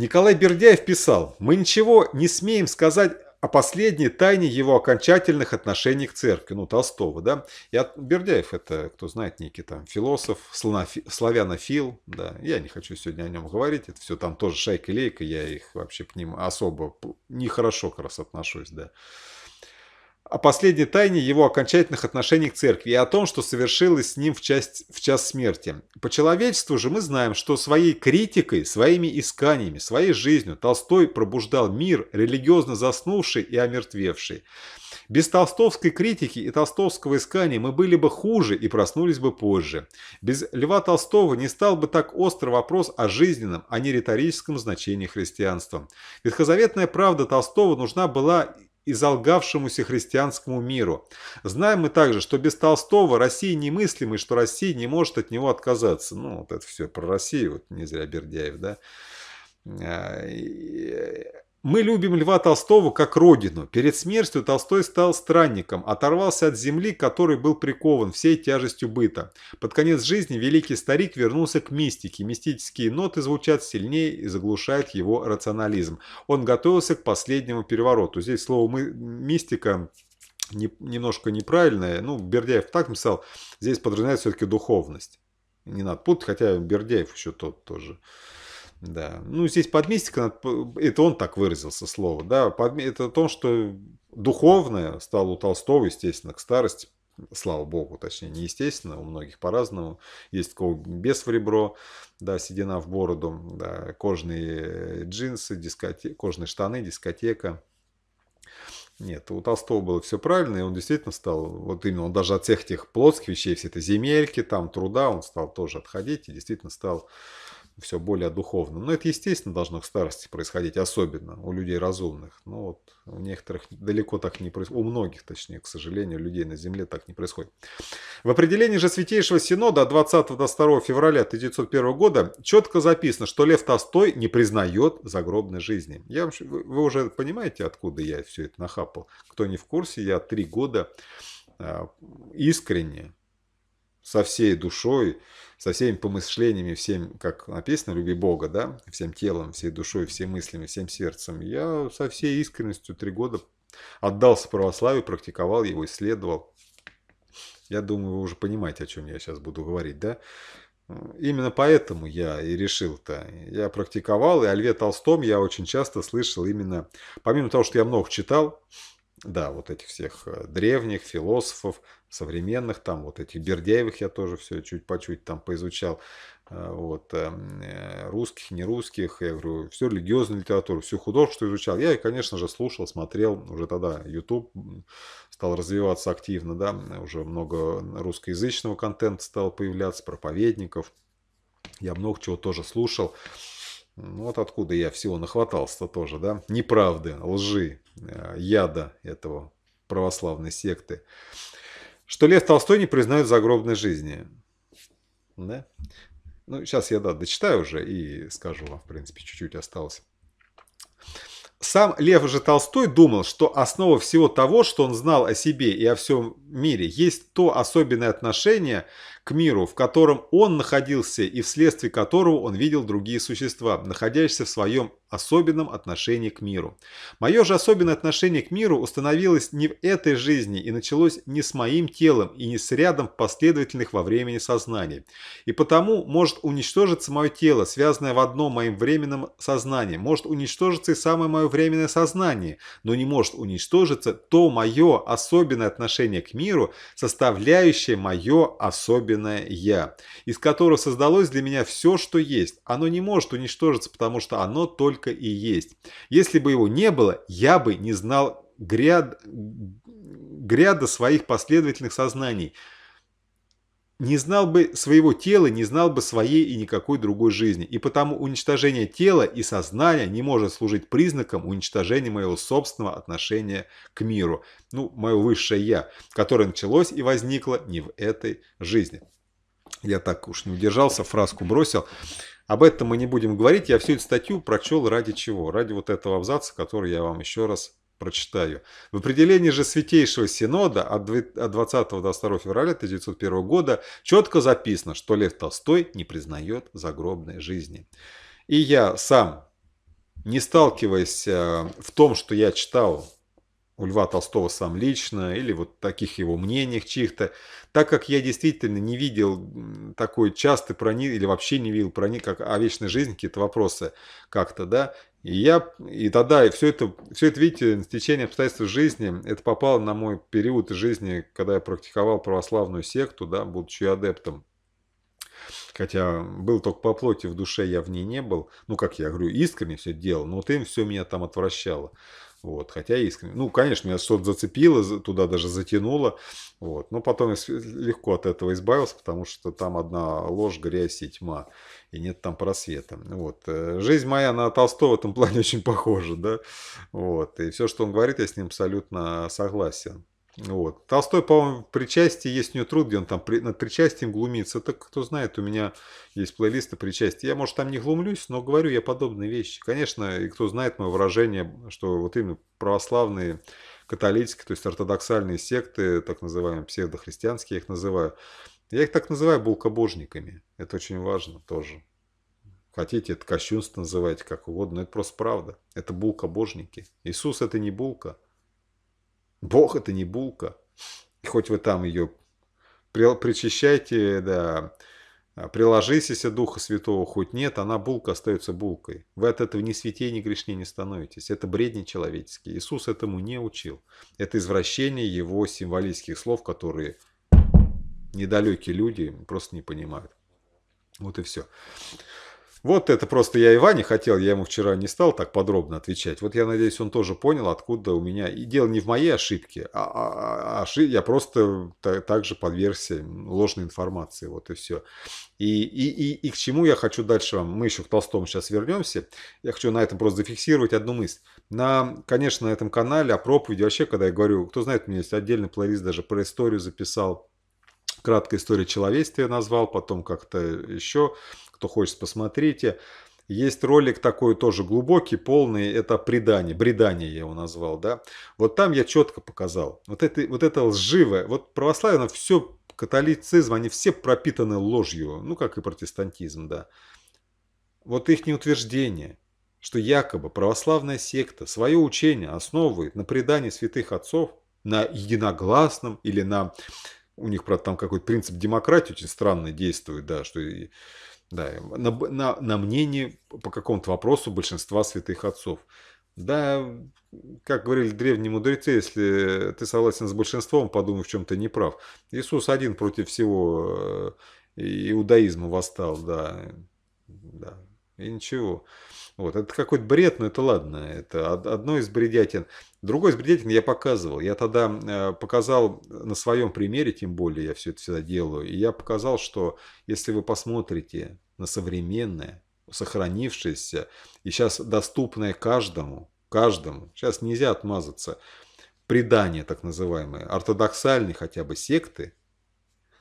Николай Бердяев писал, «Мы ничего не смеем сказать о последней тайне его окончательных отношений к церкви, ну, Толстого, да. Я, Бердяев, это, кто знает, некий там философ, славянофил, славянофил, да, я не хочу сегодня о нем говорить, это все там тоже шайка-лейка, я их вообще к ним особо нехорошо как раз отношусь, да о последней тайне его окончательных отношений к церкви и о том, что совершилось с ним в, часть, в час смерти. По человечеству же мы знаем, что своей критикой, своими исканиями, своей жизнью Толстой пробуждал мир, религиозно заснувший и омертвевший. Без толстовской критики и толстовского искания мы были бы хуже и проснулись бы позже. Без Льва Толстого не стал бы так острый вопрос о жизненном, а не риторическом значении христианства. Ветхозаветная правда Толстого нужна была и залгавшемуся христианскому миру. Знаем мы также, что без Толстого Россия немыслима и что Россия не может от него отказаться. Ну, вот это все про Россию, вот не зря Бердяев, да. А, мы любим Льва Толстого как родину. Перед смертью Толстой стал странником, оторвался от земли, к которой был прикован всей тяжестью быта. Под конец жизни великий старик вернулся к мистике. Мистические ноты звучат сильнее и заглушают его рационализм. Он готовился к последнему перевороту. Здесь слово мы, «мистика» не, немножко неправильное. Ну, Бердяев так написал. Здесь подразумевается все-таки духовность. Не надо путать, хотя Бердяев еще тот тоже. Да. Ну, здесь подмистика, это он так выразился слово, да, это о том что духовное стало у Толстого, естественно, к старости, слава богу, точнее, не естественно, у многих по-разному. Есть такого без в ребро, да, седина в бороду, да, кожные э, джинсы, дискотека, кожные штаны, дискотека. Нет, у Толстого было все правильно, и он действительно стал, вот именно, он даже от всех этих плоских вещей, все это земельки, там, труда, он стал тоже отходить и действительно стал все более духовным. Но ну, это, естественно, должно к старости происходить, особенно у людей разумных. Но вот у некоторых далеко так не происходит, у многих, точнее, к сожалению, людей на земле так не происходит. В определении же Святейшего Синода 20-22 февраля 1901 года четко записано, что Лев Толстой не признает загробной жизни. Я, вы уже понимаете, откуда я все это нахапал. Кто не в курсе, я три года а, искренне, со всей душой, со всеми помышлениями, всем, как написано, люби Бога, да, всем телом, всей душой, всеми мыслями, всем сердцем. Я со всей искренностью три года отдался православию, практиковал его, исследовал. Я думаю, вы уже понимаете, о чем я сейчас буду говорить, да? Именно поэтому я и решил-то. Я практиковал, и о Льве Толстом я очень часто слышал именно, помимо того, что я много читал, да, вот этих всех э, древних философов, современных, там вот этих Бердяевых я тоже все чуть по чуть там поизучал, э, вот, эм, э, русских, нерусских, я говорю, всю религиозную литературу, всю художественную изучал. Я, конечно же, слушал, смотрел, уже тогда YouTube стал развиваться активно, да, уже много русскоязычного контента стал появляться, проповедников, я много чего тоже слушал, ну Вот откуда я всего нахватался-то тоже, да? Неправды, лжи, э, яда этого православной секты. Что Лев Толстой не признает загробной жизни. Да? Ну, сейчас я, да, дочитаю уже и скажу вам, в принципе, чуть-чуть осталось. Сам Лев же Толстой думал, что основа всего того, что он знал о себе и о всем мире. Есть то особенное отношение к миру, в котором он находился и вследствие которого он видел другие существа, находящиеся в своем особенном отношении к миру. Мое же особенное отношение к миру установилось не в этой жизни и началось не с моим телом и не с рядом последовательных во времени сознаний. И потому может уничтожиться мое тело, связанное в одном моим временном сознанием, может уничтожиться и самое мое временное сознание, но не может уничтожиться то мое особенное отношение к миру, миру, составляющая мое особенное «я», из которого создалось для меня все, что есть. Оно не может уничтожиться, потому что оно только и есть. Если бы его не было, я бы не знал гряд... гряда своих последовательных сознаний – не знал бы своего тела, не знал бы своей и никакой другой жизни. И потому уничтожение тела и сознания не может служить признаком уничтожения моего собственного отношения к миру. Ну, мое высшее «я», которое началось и возникло не в этой жизни. Я так уж не удержался, фразку бросил. Об этом мы не будем говорить. Я всю эту статью прочел ради чего? Ради вот этого абзаца, который я вам еще раз прочитаю. В определении же Святейшего Синода от 20 до 22 февраля 1901 года четко записано, что Лев Толстой не признает загробной жизни. И я сам, не сталкиваясь э, в том, что я читал у Льва Толстого сам лично, или вот таких его мнениях чьих-то, так как я действительно не видел такой часто про них, или вообще не видел про них, как о вечной жизни какие-то вопросы как-то, да, и я, и тогда, и все это, все это, видите, с течение обстоятельств жизни, это попало на мой период жизни, когда я практиковал православную секту, да, будучи адептом. Хотя был только по плоти в душе, я в ней не был. Ну, как я говорю, искренне все делал, но вот им все меня там отвращало. Вот, хотя искренне. Ну, конечно, меня что-то зацепило, туда даже затянуло. Вот, но потом я легко от этого избавился, потому что там одна ложь, грязь и тьма. И нет там просвета. Вот. Э, жизнь моя на Толстого в этом плане очень похожа. Да? Вот. И все, что он говорит, я с ним абсолютно согласен. Вот. Толстой, по-моему, причастие есть у него труд, где он там при, над причастием глумится. Так кто знает, у меня есть плейлисты причастия. Я, может, там не глумлюсь, но говорю я подобные вещи. Конечно, и кто знает мое выражение, что вот именно православные католические, то есть ортодоксальные секты, так называемые псевдохристианские, я их называю. Я их так называю булкобожниками. Это очень важно тоже. Хотите, это кощунство называйте как угодно, но это просто правда. Это булкобожники. Иисус это не булка. Бог это не булка. И хоть вы там ее причащайте, да, а, приложитесь Духа Святого, хоть нет, она булка остается булкой. Вы от этого ни святей, ни грешней не становитесь. Это бредни человеческие. Иисус этому не учил. Это извращение его символических слов, которые недалекие люди просто не понимают. Вот и все. Вот это просто я и Ване хотел, я ему вчера не стал так подробно отвечать. Вот я надеюсь, он тоже понял, откуда у меня... И дело не в моей ошибке, а, а, а, а ошиб... я просто также подвергся ложной информации, вот и все. И, и, и, и к чему я хочу дальше вам, мы еще к Толстому сейчас вернемся, я хочу на этом просто зафиксировать одну мысль. На, конечно, на этом канале о проповеди вообще, когда я говорю, кто знает, у меня есть отдельный плейлист, даже про историю записал, краткая история человечества я назвал, потом как-то еще кто хочет, посмотрите. Есть ролик такой тоже глубокий, полный, это предание, бредание я его назвал, да. Вот там я четко показал. Вот это, вот это лживое, вот православие, все, католицизм, они все пропитаны ложью, ну как и протестантизм, да. Вот их неутверждение, что якобы православная секта свое учение основывает на предании святых отцов, на единогласном или на у них, правда, там какой-то принцип демократии очень странный действует, да, что да, на, на, на мнение по какому-то вопросу большинства святых отцов. Да, как говорили древние мудрецы, если ты согласен с большинством, подумай, в чем ты не прав. Иисус один против всего э, иудаизма восстал, да. да. И ничего. Вот, это какой-то бред, но это ладно, это одно из бредятин. Другой из бредятин я показывал. Я тогда э, показал на своем примере, тем более я все это всегда делаю, и я показал, что если вы посмотрите на современное, сохранившееся и сейчас доступное каждому, каждому, сейчас нельзя отмазаться, предание так называемое, ортодоксальной хотя бы секты,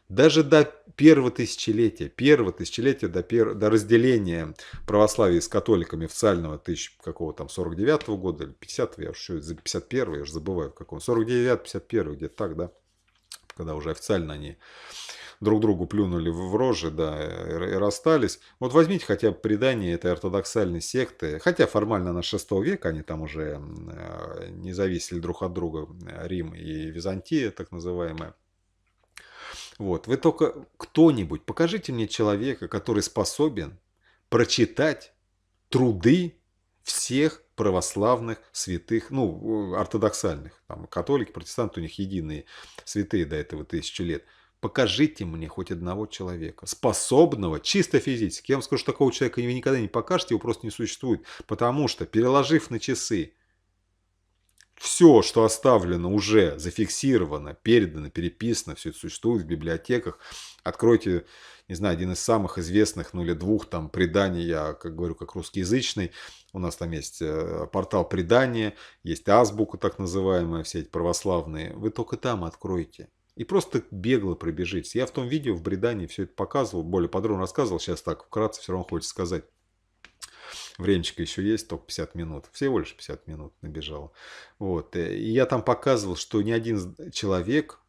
даже до первого тысячелетия, первого тысячелетия до, пер... до разделения православия с католиками официального тысяч какого там 49 -го года или 50 -го, я уже 51 я уже забываю в каком, 49 51 где-то так, да, когда уже официально они друг другу плюнули в рожи, да, и расстались. Вот возьмите хотя бы предание этой ортодоксальной секты, хотя формально на 6 века они там уже э, не зависели друг от друга, э, Рим и Византия, так называемая. Вот, вы только кто-нибудь, покажите мне человека, который способен прочитать труды всех православных святых, ну, э, ортодоксальных, там, католики, протестанты, у них единые святые до этого тысячи лет. Покажите мне хоть одного человека, способного чисто физически. Я вам скажу, что такого человека вы никогда не покажете, его просто не существует. Потому что, переложив на часы все, что оставлено, уже зафиксировано, передано, переписано, все это существует в библиотеках. Откройте, не знаю, один из самых известных, ну или двух там преданий, я как говорю, как русскоязычный. У нас там есть э, портал предания, есть азбука так называемая, все эти православные. Вы только там откроете. И просто бегло пробежитесь. Я в том видео в Бредании все это показывал, более подробно рассказывал. Сейчас так вкратце все равно хочется сказать. Времечко еще есть, только 50 минут. Всего лишь 50 минут набежало. Вот. Э, и я там показывал, что ни один человек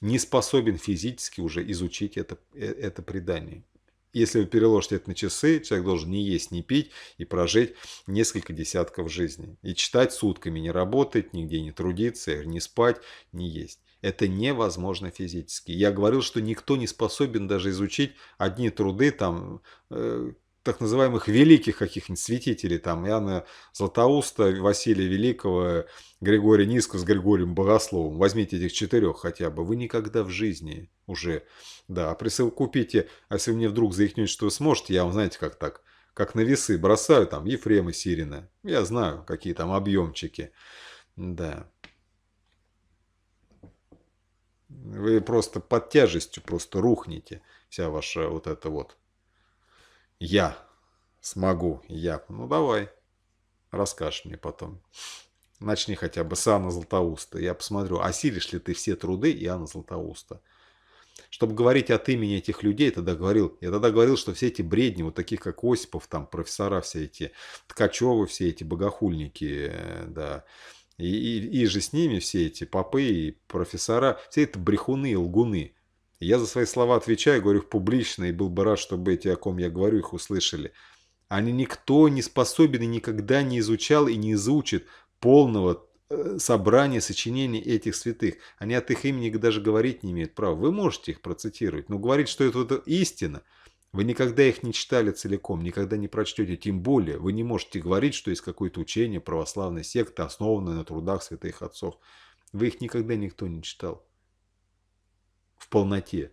не способен физически уже изучить это, э, это предание. Если вы переложите это на часы, человек должен не есть, не пить и прожить несколько десятков жизней. И читать сутками, не работать, нигде не трудиться, не спать, не есть. Это невозможно физически. Я говорил, что никто не способен даже изучить одни труды, там, э, так называемых великих каких-нибудь святителей, там Иоанна Златоуста, Василия Великого, Григория Низкого с Григорием Богословом. Возьмите этих четырех хотя бы, вы никогда в жизни уже, да, присовокупите, а если вы мне вдруг заикнете, что вы сможете, я вам, знаете, как так, как на весы бросаю там Ефрема Сирина, я знаю, какие там объемчики, да. Вы просто под тяжестью просто рухнете, вся ваша вот эта вот я смогу, я. Ну давай, расскажешь мне потом. Начни хотя бы с Анны Златоуста. Я посмотрю, осилишь ли ты все труды и Анны Златоуста. Чтобы говорить от имени этих людей, я тогда говорил, я тогда говорил, что все эти бредни, вот таких как Осипов, там, профессора все эти, Ткачевы, все эти богохульники, э, да, и, и, и же с ними все эти попы и профессора, все это брехуны и лгуны. Я за свои слова отвечаю, говорю их публично, и был бы рад, чтобы эти, о ком я говорю, их услышали. Они никто не способен и никогда не изучал и не изучит полного э, собрания сочинений этих святых. Они от их имени даже говорить не имеют права. Вы можете их процитировать, но говорить, что это, вот истина, вы никогда их не читали целиком, никогда не прочтете. Тем более, вы не можете говорить, что есть какое-то учение православной секты, основанное на трудах святых отцов. Вы их никогда никто не читал в полноте.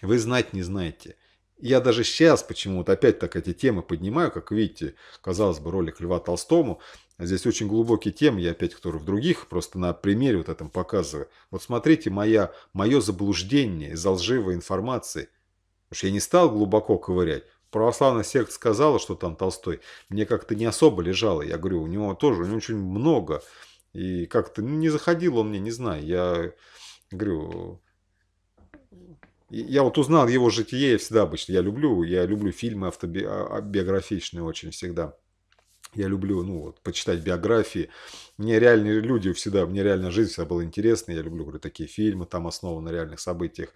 Вы знать не знаете. Я даже сейчас почему-то опять так эти темы поднимаю, как видите, казалось бы, ролик Льва Толстому. А здесь очень глубокие темы, я опять, которые в других, просто на примере вот этом показываю. Вот смотрите, моя, мое заблуждение из-за лживой информации. Потому я не стал глубоко ковырять. Православная секта сказала, что там Толстой. Мне как-то не особо лежало. Я говорю, у него тоже, у него очень много. И как-то ну, не заходил он мне, не знаю. Я говорю, я вот узнал его житие, всегда обычно, я люблю, я люблю фильмы автобиографичные а, а, очень всегда. Я люблю, ну, вот, почитать биографии. Мне реальные люди всегда, мне реальная жизнь всегда была интересна. Я люблю, говорю, такие фильмы, там основаны на реальных событиях.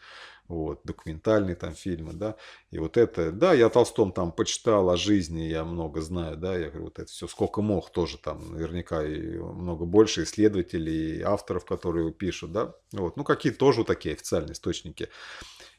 Вот, документальные там фильмы, да. И вот это, да, я Толстом там почитал о жизни, я много знаю, да. Я говорю, вот это все, сколько мог тоже там, наверняка, и много больше исследователей, и авторов, которые пишут, да. Вот, ну, какие тоже вот такие официальные источники.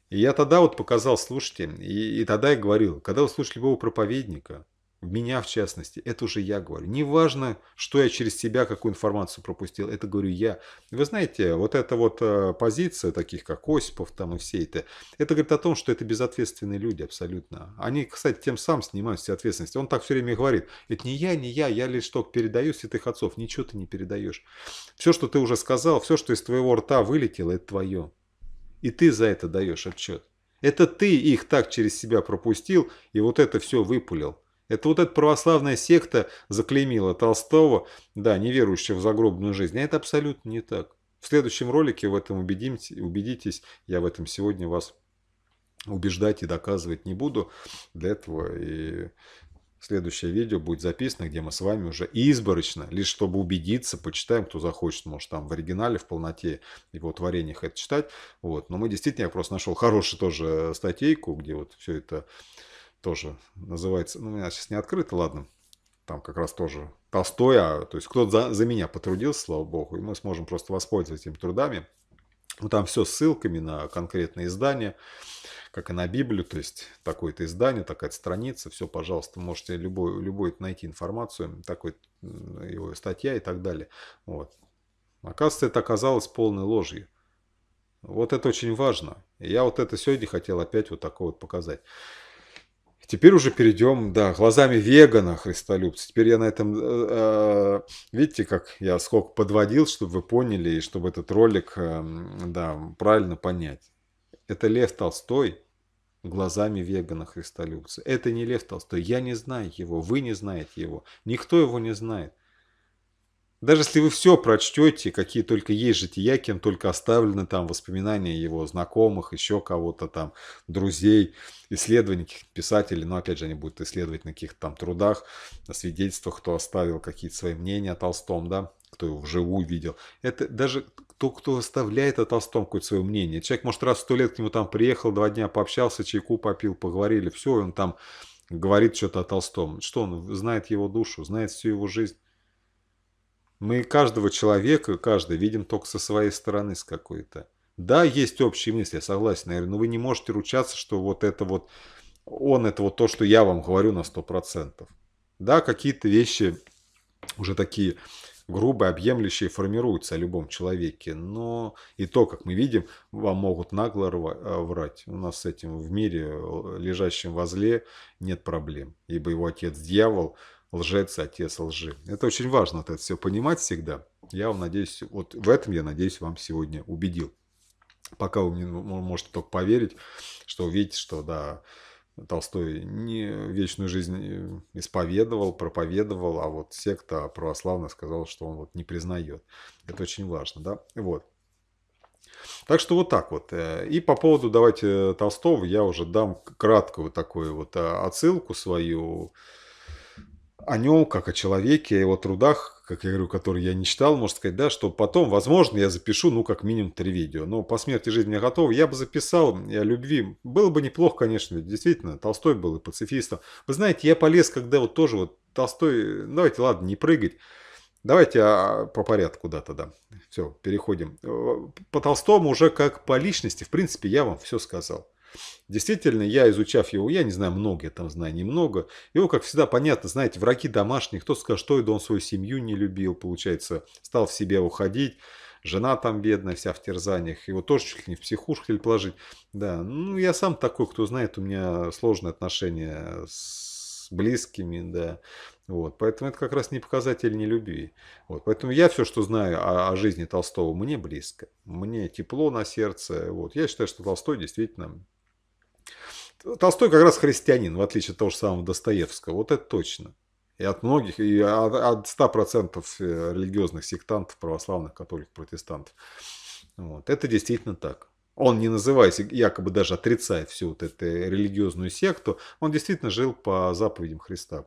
И я тогда вот показал, слушайте, и, и тогда я говорил, когда вы слушаете любого проповедника, меня в частности, это уже я говорю. Неважно, что я через себя, какую информацию пропустил, это говорю я. Вы знаете, вот эта вот э, позиция таких, как Осипов там и все это, это говорит о том, что это безответственные люди абсолютно. Они, кстати, тем самым снимают все ответственность. Он так все время говорит, это не я, не я, я лишь только передаю святых отцов. Ничего ты не передаешь. Все, что ты уже сказал, все, что из твоего рта вылетело, это твое. И ты за это даешь отчет. Это ты их так через себя пропустил и вот это все выпулил. Это вот эта православная секта заклеймила Толстого, да, неверующего в загробную жизнь, а это абсолютно не так. В следующем ролике в этом убедимся, убедитесь, я в этом сегодня вас убеждать и доказывать не буду. Для этого и следующее видео будет записано, где мы с вами уже изборочно, лишь чтобы убедиться, почитаем, кто захочет, может там в оригинале, в полноте его творениях это читать. Вот. Но мы действительно, я просто нашел хорошую тоже статейку, где вот все это тоже называется, ну, у меня сейчас не открыто, ладно, там как раз тоже Толстой, а, то есть кто-то за, за меня потрудился, слава богу, и мы сможем просто воспользоваться этими трудами. Ну, там все с ссылками на конкретные издания, как и на Библию, то есть такое-то издание, такая страница, все, пожалуйста, можете любой, любой найти информацию, такой его статья и так далее. Вот. Оказывается, это оказалось полной ложью. Вот это очень важно. И я вот это сегодня хотел опять вот такое вот показать. Теперь уже перейдем, да, глазами вегана христолюбца. Теперь я на этом, э, э, видите, как я сколько подводил, чтобы вы поняли, и чтобы этот ролик, э, да, правильно понять. Это Лев Толстой глазами вегана христолюбца. Это не Лев Толстой, я не знаю его, вы не знаете его, никто его не знает. Даже если вы все прочтете, какие только есть жития, кем только оставлены там воспоминания его знакомых, еще кого-то там, друзей, исследований писателей, но опять же они будут исследовать на каких-то там трудах, на свидетельствах, кто оставил какие-то свои мнения о Толстом, да, кто его вживую видел. Это даже то, кто оставляет о Толстом какое-то свое мнение. Человек, может, раз в сто лет к нему там приехал, два дня пообщался, чайку попил, поговорили, все, он там говорит что-то о Толстом. Что он знает его душу, знает всю его жизнь. Мы каждого человека, каждый, видим только со своей стороны с какой-то. Да, есть общие мысли, я согласен, наверное, но вы не можете ручаться, что вот это вот, он это вот то, что я вам говорю на 100%. Да, какие-то вещи уже такие грубые, объемлющие формируются о любом человеке, но и то, как мы видим, вам могут нагло э, врать. У нас с этим в мире, э, лежащем возле, нет проблем, ибо его отец дьявол – лжец, отец лжи. Это очень важно, это все понимать всегда. Я вам надеюсь, вот в этом я надеюсь вам сегодня убедил. Пока вы мне ну, можете только поверить, что увидите, что да, Толстой не вечную жизнь э, исповедовал, проповедовал, а вот секта православная сказала, что он вот не признает. Это очень важно, да? Вот. Так что вот так вот. Э, и по поводу, давайте, Толстого я уже дам краткую такую вот э, отсылку свою о нем, как о человеке, о его трудах, как я говорю, которые я не читал, можно сказать, да, что потом, возможно, я запишу, ну, как минимум, три видео. Но по смерти жизни я готов. Я бы записал о любви. Было бы неплохо, конечно, ведь действительно, Толстой был и пацифистом. Вы знаете, я полез, когда вот тоже вот Толстой, давайте, ладно, не прыгать. Давайте а, по порядку, да, тогда. Все, переходим. Э, по Толстому уже как по личности, в принципе, я вам все сказал. Действительно, я, изучав его, я не знаю много, я там знаю немного. Его, как всегда, понятно, знаете, враги домашние, кто скажет, что это он свою семью не любил, получается, стал в себе уходить. Жена там бедная, вся в терзаниях. Его тоже чуть ли не в психушку хотели положить. Да, ну я сам такой, кто знает, у меня сложные отношения с близкими, да. Вот, поэтому это как раз не показатель не любви. Вот, поэтому я все, что знаю о, о жизни Толстого, мне близко. Мне тепло на сердце. Вот, я считаю, что Толстой действительно Толстой как раз христианин, в отличие от того же самого Достоевского. Вот это точно. И от многих, и от 100% э, религиозных сектантов, православных, католиков, протестантов. Вот. Это действительно так. Он, не называясь, якобы даже отрицает всю вот эту религиозную секту, он действительно жил по заповедям Христа.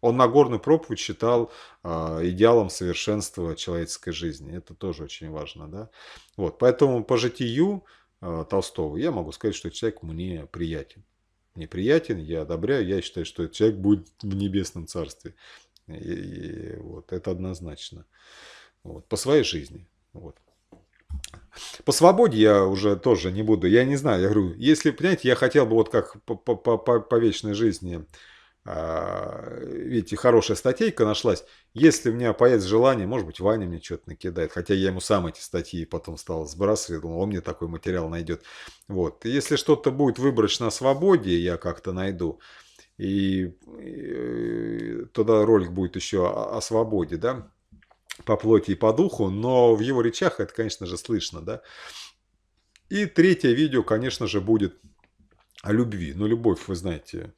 Он Нагорную проповедь считал а, идеалом совершенства человеческой жизни. Это тоже очень важно. Да? Вот, поэтому по житию Э, Толстого, я могу сказать, что человек мне приятен. Неприятен, я одобряю, я считаю, что этот человек будет в небесном царстве. И, и, вот, это однозначно. Вот, по своей жизни. Вот. По свободе я уже тоже не буду. Я не знаю, я говорю, если, понимаете, я хотел бы вот как по, по, по, по вечной жизни а, видите, хорошая статейка нашлась. Если у меня появится желание, может быть, Ваня мне что-то накидает. Хотя я ему сам эти статьи потом стал сбрасывать, думал, он мне такой материал найдет. Вот. если что-то будет выборочно на свободе, я как-то найду. И, и э, туда ролик будет еще о, о свободе, да, по плоти и по духу, но в его речах это, конечно же, слышно, да. И третье видео, конечно же, будет о любви. ну любовь, вы знаете,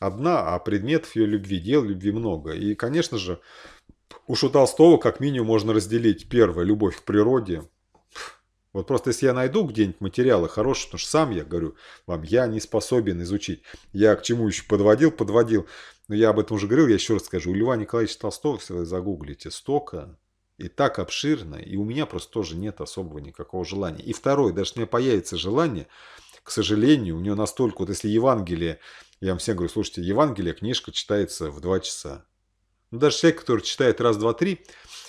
одна, а предметов ее любви, дел любви много. И, конечно же, уж у Толстого как минимум можно разделить первое – любовь к природе. Вот просто если я найду где-нибудь материалы хорошие, потому что сам я говорю вам, я не способен изучить. Я к чему еще подводил, подводил. Но я об этом уже говорил, я еще раз скажу. У Льва Николаевича Толстого, если вы загуглите, столько и так обширно, и у меня просто тоже нет особого никакого желания. И второе, даже не появится желание – к сожалению, у нее настолько, вот если Евангелие, я вам всем говорю, слушайте, Евангелие, книжка читается в 2 часа. Но ну, даже человек, который читает раз, два, три,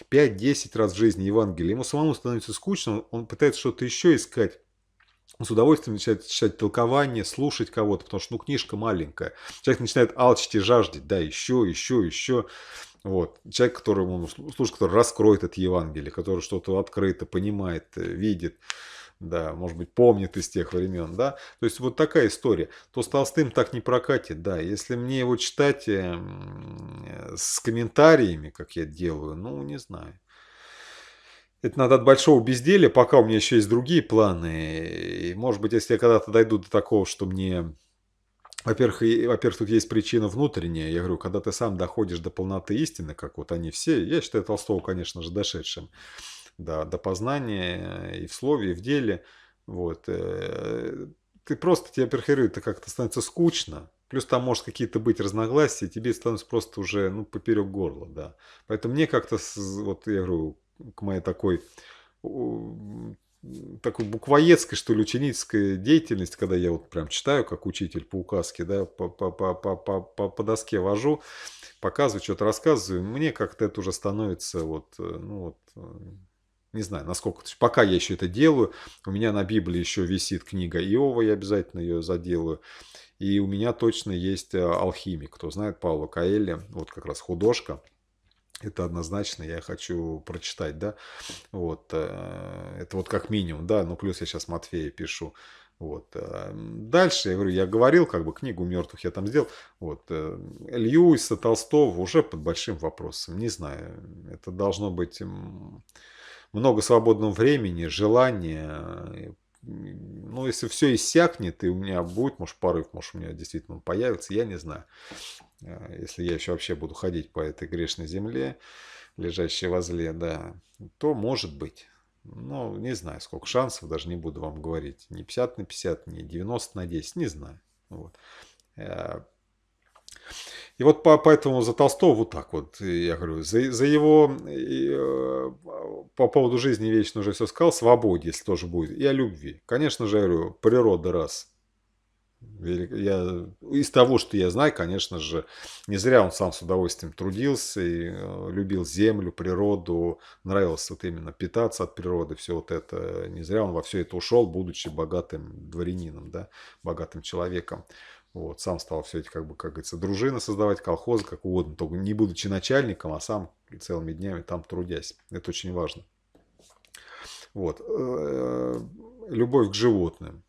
пять, десять раз в жизни Евангелие, ему самому становится скучно, он пытается что-то еще искать. Он с удовольствием начинает читать толкование, слушать кого-то, потому что ну, книжка маленькая. Человек начинает алчить и жаждать, да, еще, еще, еще. Вот. Человек, которому ну, слушает, который раскроет это Евангелие, который что-то открыто понимает, э, видит да, может быть, помнит из тех времен, да. То есть вот такая история. То с Толстым так не прокатит, да. Если мне его читать эм, э, с комментариями, как я делаю, ну, не знаю. Это надо от большого безделия, пока у меня еще есть другие планы. И, может быть, если я когда-то дойду до такого, что мне... Во-первых, во-первых, тут есть причина внутренняя. Я говорю, когда ты сам доходишь до полноты истины, как вот они все, я считаю Толстого, конечно же, дошедшим до, до познания и в слове, и в деле. Вот. Э, ты просто тебя перхерирует, это как-то становится скучно. Плюс там может какие-то быть разногласия, тебе становится просто уже ну, поперек горла. Да. Поэтому мне как-то, вот я говорю, к моей такой такой буквоедской, что ли, ученической деятельности, когда я вот прям читаю, как учитель по указке, да, по, по, по, по, по, по доске вожу, показываю, что-то рассказываю, мне как-то это уже становится вот, э, ну вот, э, не знаю, насколько, пока я еще это делаю, у меня на Библии еще висит книга Иова, я обязательно ее заделаю, и у меня точно есть э, алхимик, кто знает Павла Каэли, вот как раз художка, это однозначно, я хочу прочитать, да, вот, э, это вот как минимум, да, ну плюс я сейчас Матфея пишу, вот. Э, дальше, я говорю, я говорил, как бы книгу мертвых я там сделал. Вот. Льюиса, Толстого уже под большим вопросом. Не знаю, это должно быть много свободного времени, желания. Э, ну, если все иссякнет, и у меня будет, может, порыв, может, у меня действительно он появится, я не знаю. Э, если я еще вообще буду ходить по этой грешной земле, лежащей возле, да, то может быть. Ну, не знаю, сколько шансов, даже не буду вам говорить. Не 50 на 50, не 90 на 10, не знаю. Вот. Э, и вот по, поэтому за Толстого вот так вот, я говорю, за, за его, и, э, по поводу жизни вечно уже все сказал, свободе, если тоже будет, и о любви. Конечно же, я говорю, природа раз. Я, из того, что я знаю, конечно же, не зря он сам с удовольствием трудился и э, любил землю, природу, нравилось вот именно питаться от природы, все вот это. Не зря он во все это ушел, будучи богатым дворянином, да, богатым человеком. Вот, сам стал все эти, как бы, как говорится, дружины создавать, колхозы, как угодно, только не будучи начальником, а сам целыми днями там трудясь. Это очень важно. Вот. Э, любовь к животным.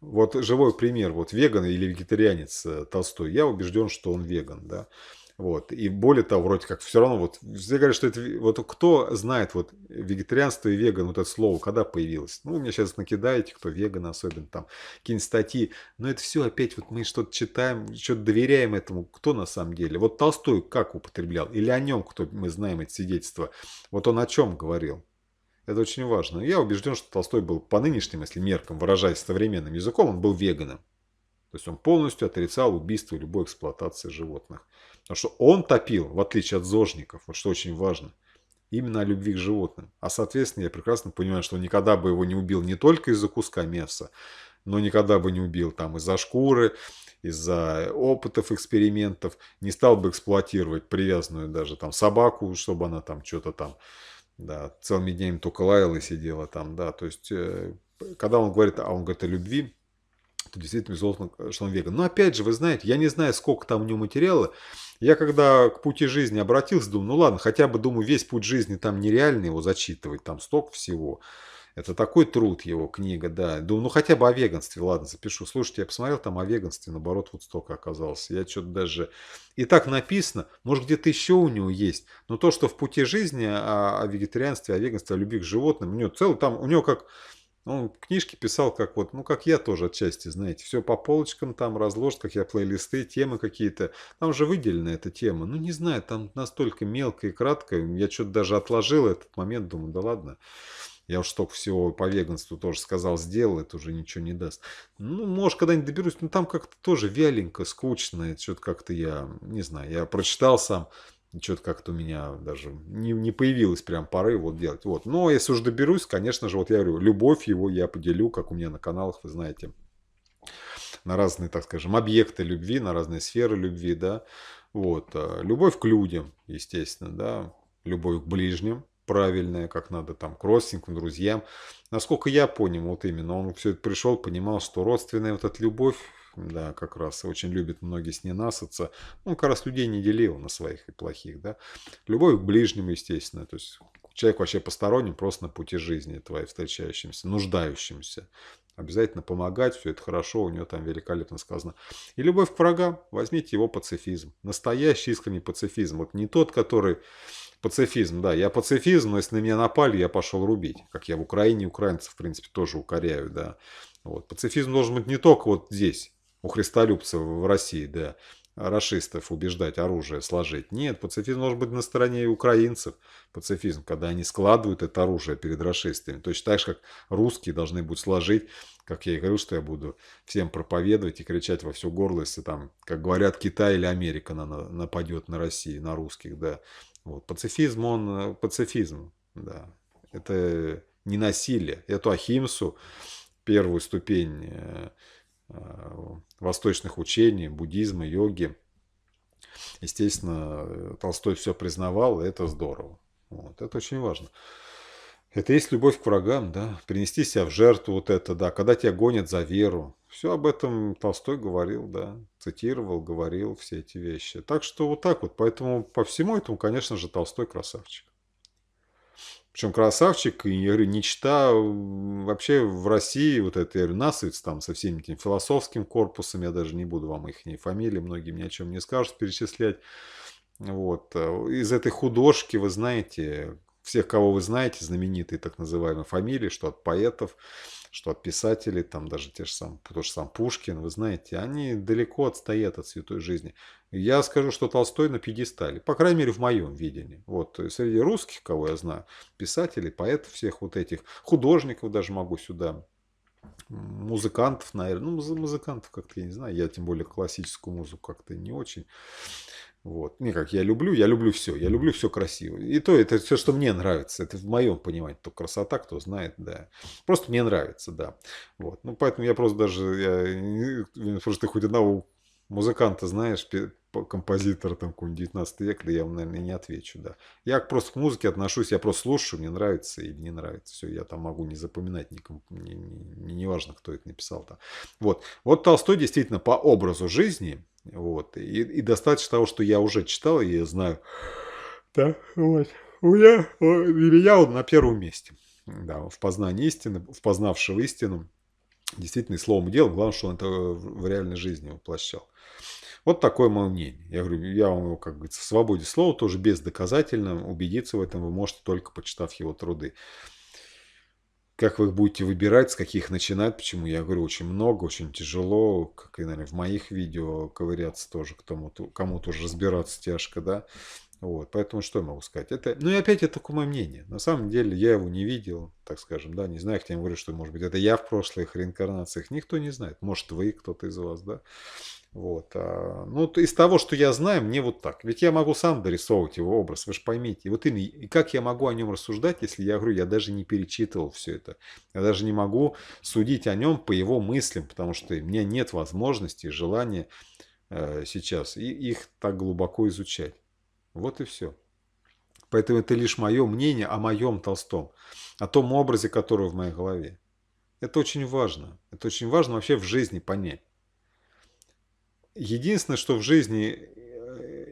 Вот живой пример, вот веган или вегетарианец э, Толстой, я убежден, что он веган, да. Вот. И более того, вроде как все равно, вот все говорят, что это, вот кто знает, вот вегетарианство и веган, вот это слово, когда появилось? Ну, меня сейчас накидаете, кто веган, особенно там, какие-нибудь статьи, но это все опять, вот мы что-то читаем, что-то доверяем этому, кто на самом деле? Вот Толстой как употреблял? Или о нем, кто мы знаем эти свидетельства? Вот он о чем говорил? Это очень важно. Я убежден, что Толстой был по нынешним, если меркам, выражаясь современным языком, он был веганом. То есть он полностью отрицал убийство любой эксплуатации животных. Потому что он топил, в отличие от зожников, вот что очень важно, именно о любви к животным. А соответственно, я прекрасно понимаю, что никогда бы его не убил не только из-за куска мяса, но никогда бы не убил там из-за шкуры, из-за опытов, экспериментов, не стал бы эксплуатировать привязанную даже там собаку, чтобы она там что-то там, да, целыми днями только лаяла и сидела там, да, то есть, э, когда он говорит, а он говорит о любви, что действительно, безусловно, что он веган. Но опять же, вы знаете, я не знаю, сколько там у него материала. Я когда к пути жизни обратился, думаю, ну ладно, хотя бы, думаю, весь путь жизни там нереально его зачитывать, там столько всего. Это такой труд его, книга, да. Думаю, ну хотя бы о веганстве, ладно, запишу. Слушайте, я посмотрел там о веганстве, наоборот, вот столько оказалось. Я что-то даже... И так написано, может где-то еще у него есть. Но то, что в пути жизни о, о вегетарианстве, о веганстве, о любви к животным, у него целый там, у него как он книжки писал, как вот, ну, как я тоже отчасти, знаете, все по полочкам там разложит, как я плейлисты, темы какие-то. Там же выделена эта тема. Ну, не знаю, там настолько мелко и кратко. Я что-то даже отложил этот момент, думаю, да ладно. Я уж столько всего по веганству тоже сказал, сделал, это уже ничего не даст. Ну, может, когда-нибудь доберусь, но там как-то тоже вяленько, скучно, что-то как-то я, не знаю, я прочитал сам, что-то как-то у меня даже не, не появилось прям поры вот делать. Вот. Но если уж доберусь, конечно же, вот я говорю, любовь его я поделю, как у меня на каналах, вы знаете, на разные, так скажем, объекты любви, на разные сферы любви, да. Вот. Э, любовь к людям, естественно, да. Любовь к ближним, правильная, как надо там к родственникам, друзьям. Насколько я понял, вот именно, он все это пришел, понимал, что родственная вот эта любовь, да, как раз очень любит многие с ненасытся. Он ну, как раз людей не делил на своих и плохих, да. Любовь к ближнему, естественно, то есть человек вообще посторонним, просто на пути жизни твоей встречающимся, нуждающимся. Обязательно помогать, все это хорошо, у него там великолепно сказано. И любовь к врагам, возьмите его пацифизм. Настоящий искренний пацифизм. Вот не тот, который пацифизм, да, я пацифизм, но если на меня напали, я пошел рубить. Как я в Украине украинцев, в принципе, тоже укоряю, да. Вот. Пацифизм должен быть не только вот здесь, у христолюбцев в России, да, расистов убеждать оружие сложить. Нет, пацифизм должен быть на стороне украинцев. Пацифизм, когда они складывают это оружие перед расистами. Точно так же, как русские должны будут сложить, как я и говорил, что я буду всем проповедовать и кричать во все горло, если там, как говорят, Китай или Америка нападет на Россию, на русских, да. Вот. Пацифизм, он э, пацифизм, да. Это не насилие. Эту ахимсу, первую ступень э, Э, восточных учений, буддизма, йоги. Естественно, э, Толстой все признавал, и это здорово. Вот, это очень важно. Это есть любовь к врагам, да, принести себя в жертву, вот это, да, когда тебя гонят за веру. Все об этом Толстой говорил, да, цитировал, говорил все эти вещи. Так что вот так вот, поэтому по всему этому, конечно же, Толстой красавчик. Причем красавчик, и, я говорю, не нечто вообще в России, вот это, я говорю, насовец там со всеми этим философским корпусом, я даже не буду вам их ни фамилии, многие ни о чем не скажут перечислять. Вот. Э, из этой художки, вы знаете, всех, кого вы знаете, знаменитые так называемые фамилии, что от поэтов, что от писателей, там даже те же сам, тот же сам Пушкин, вы знаете, они далеко отстоят от святой жизни я скажу, что Толстой на пьедестале, по крайней мере, в моем видении. Вот э, среди русских, кого я знаю, писателей, поэтов всех вот этих, художников даже могу сюда музыкантов, наверное, ну, музыкантов как-то я не знаю, я тем более классическую музыку как-то не очень. Вот. Не как я люблю, я люблю все, я люблю все красиво. И то, это все, что мне нравится. Это в моем понимании, то красота, кто знает, да. Просто мне нравится, да. Вот. Ну, поэтому я просто даже, я, э, э, просто ты хоть одного музыканта знаешь, композитора там какой-нибудь 19 век, да я вам, наверное, не отвечу, да. Я просто к музыке отношусь, я просто слушаю, мне нравится или не нравится. Все, я там могу не запоминать, не, не, не, не важно, кто это написал да. Вот. вот Толстой действительно по образу жизни, вот, и, и достаточно того, что я уже читал, и я знаю, да, вот, у меня, для меня он на первом месте, да, в познании истины, в познавшего истину, действительно, и словом и делом, главное, что он это в реальной жизни воплощал. Вот такое мое мнение. Я говорю, я вам его, как говорится, в свободе слова тоже бездоказательно. Убедиться в этом вы можете только почитав его труды. Как вы их будете выбирать, с каких начинать, почему? Я говорю, очень много, очень тяжело, как и, наверное, в моих видео ковыряться тоже, кому-то кому -то уже разбираться тяжко, да. Вот, поэтому что я могу сказать? Это, ну и опять это такое мое мнение. На самом деле я его не видел, так скажем, да, не знаю, хотя я говорю, что, может быть, это я в прошлых реинкарнациях, никто не знает. Может, вы, кто-то из вас, да. Вот. А, ну, из того, что я знаю, мне вот так. Ведь я могу сам дорисовывать его образ, вы же поймите. И вот именно, и как я могу о нем рассуждать, если я говорю, я даже не перечитывал все это. Я даже не могу судить о нем по его мыслям, потому что у меня нет возможности, желания э, сейчас и их так глубоко изучать. Вот и все. Поэтому это лишь мое мнение о моем Толстом, о том образе, который в моей голове. Это очень важно. Это очень важно вообще в жизни понять единственное, что в жизни, э,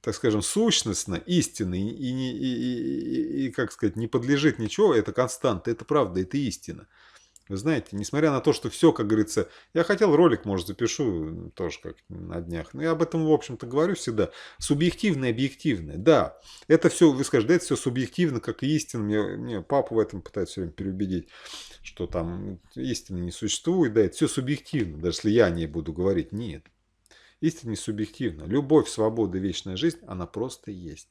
так скажем, сущностно, истинно и, и, и, и, как сказать, не подлежит ничего, это константа, это правда, это истина. Вы знаете, несмотря на то, что все, как говорится, я хотел ролик, может, запишу тоже как на днях, но ну, я об этом, в общем-то, говорю всегда. Субъективное, объективное, да. Это все, вы скажете, это все субъективно, как и истинно. Мне, мне папу в этом пытается все время переубедить, что там истины не существует, да, это все субъективно, даже если я не буду говорить. Нет, Истинно субъективно. Любовь, свобода, вечная жизнь, она просто есть.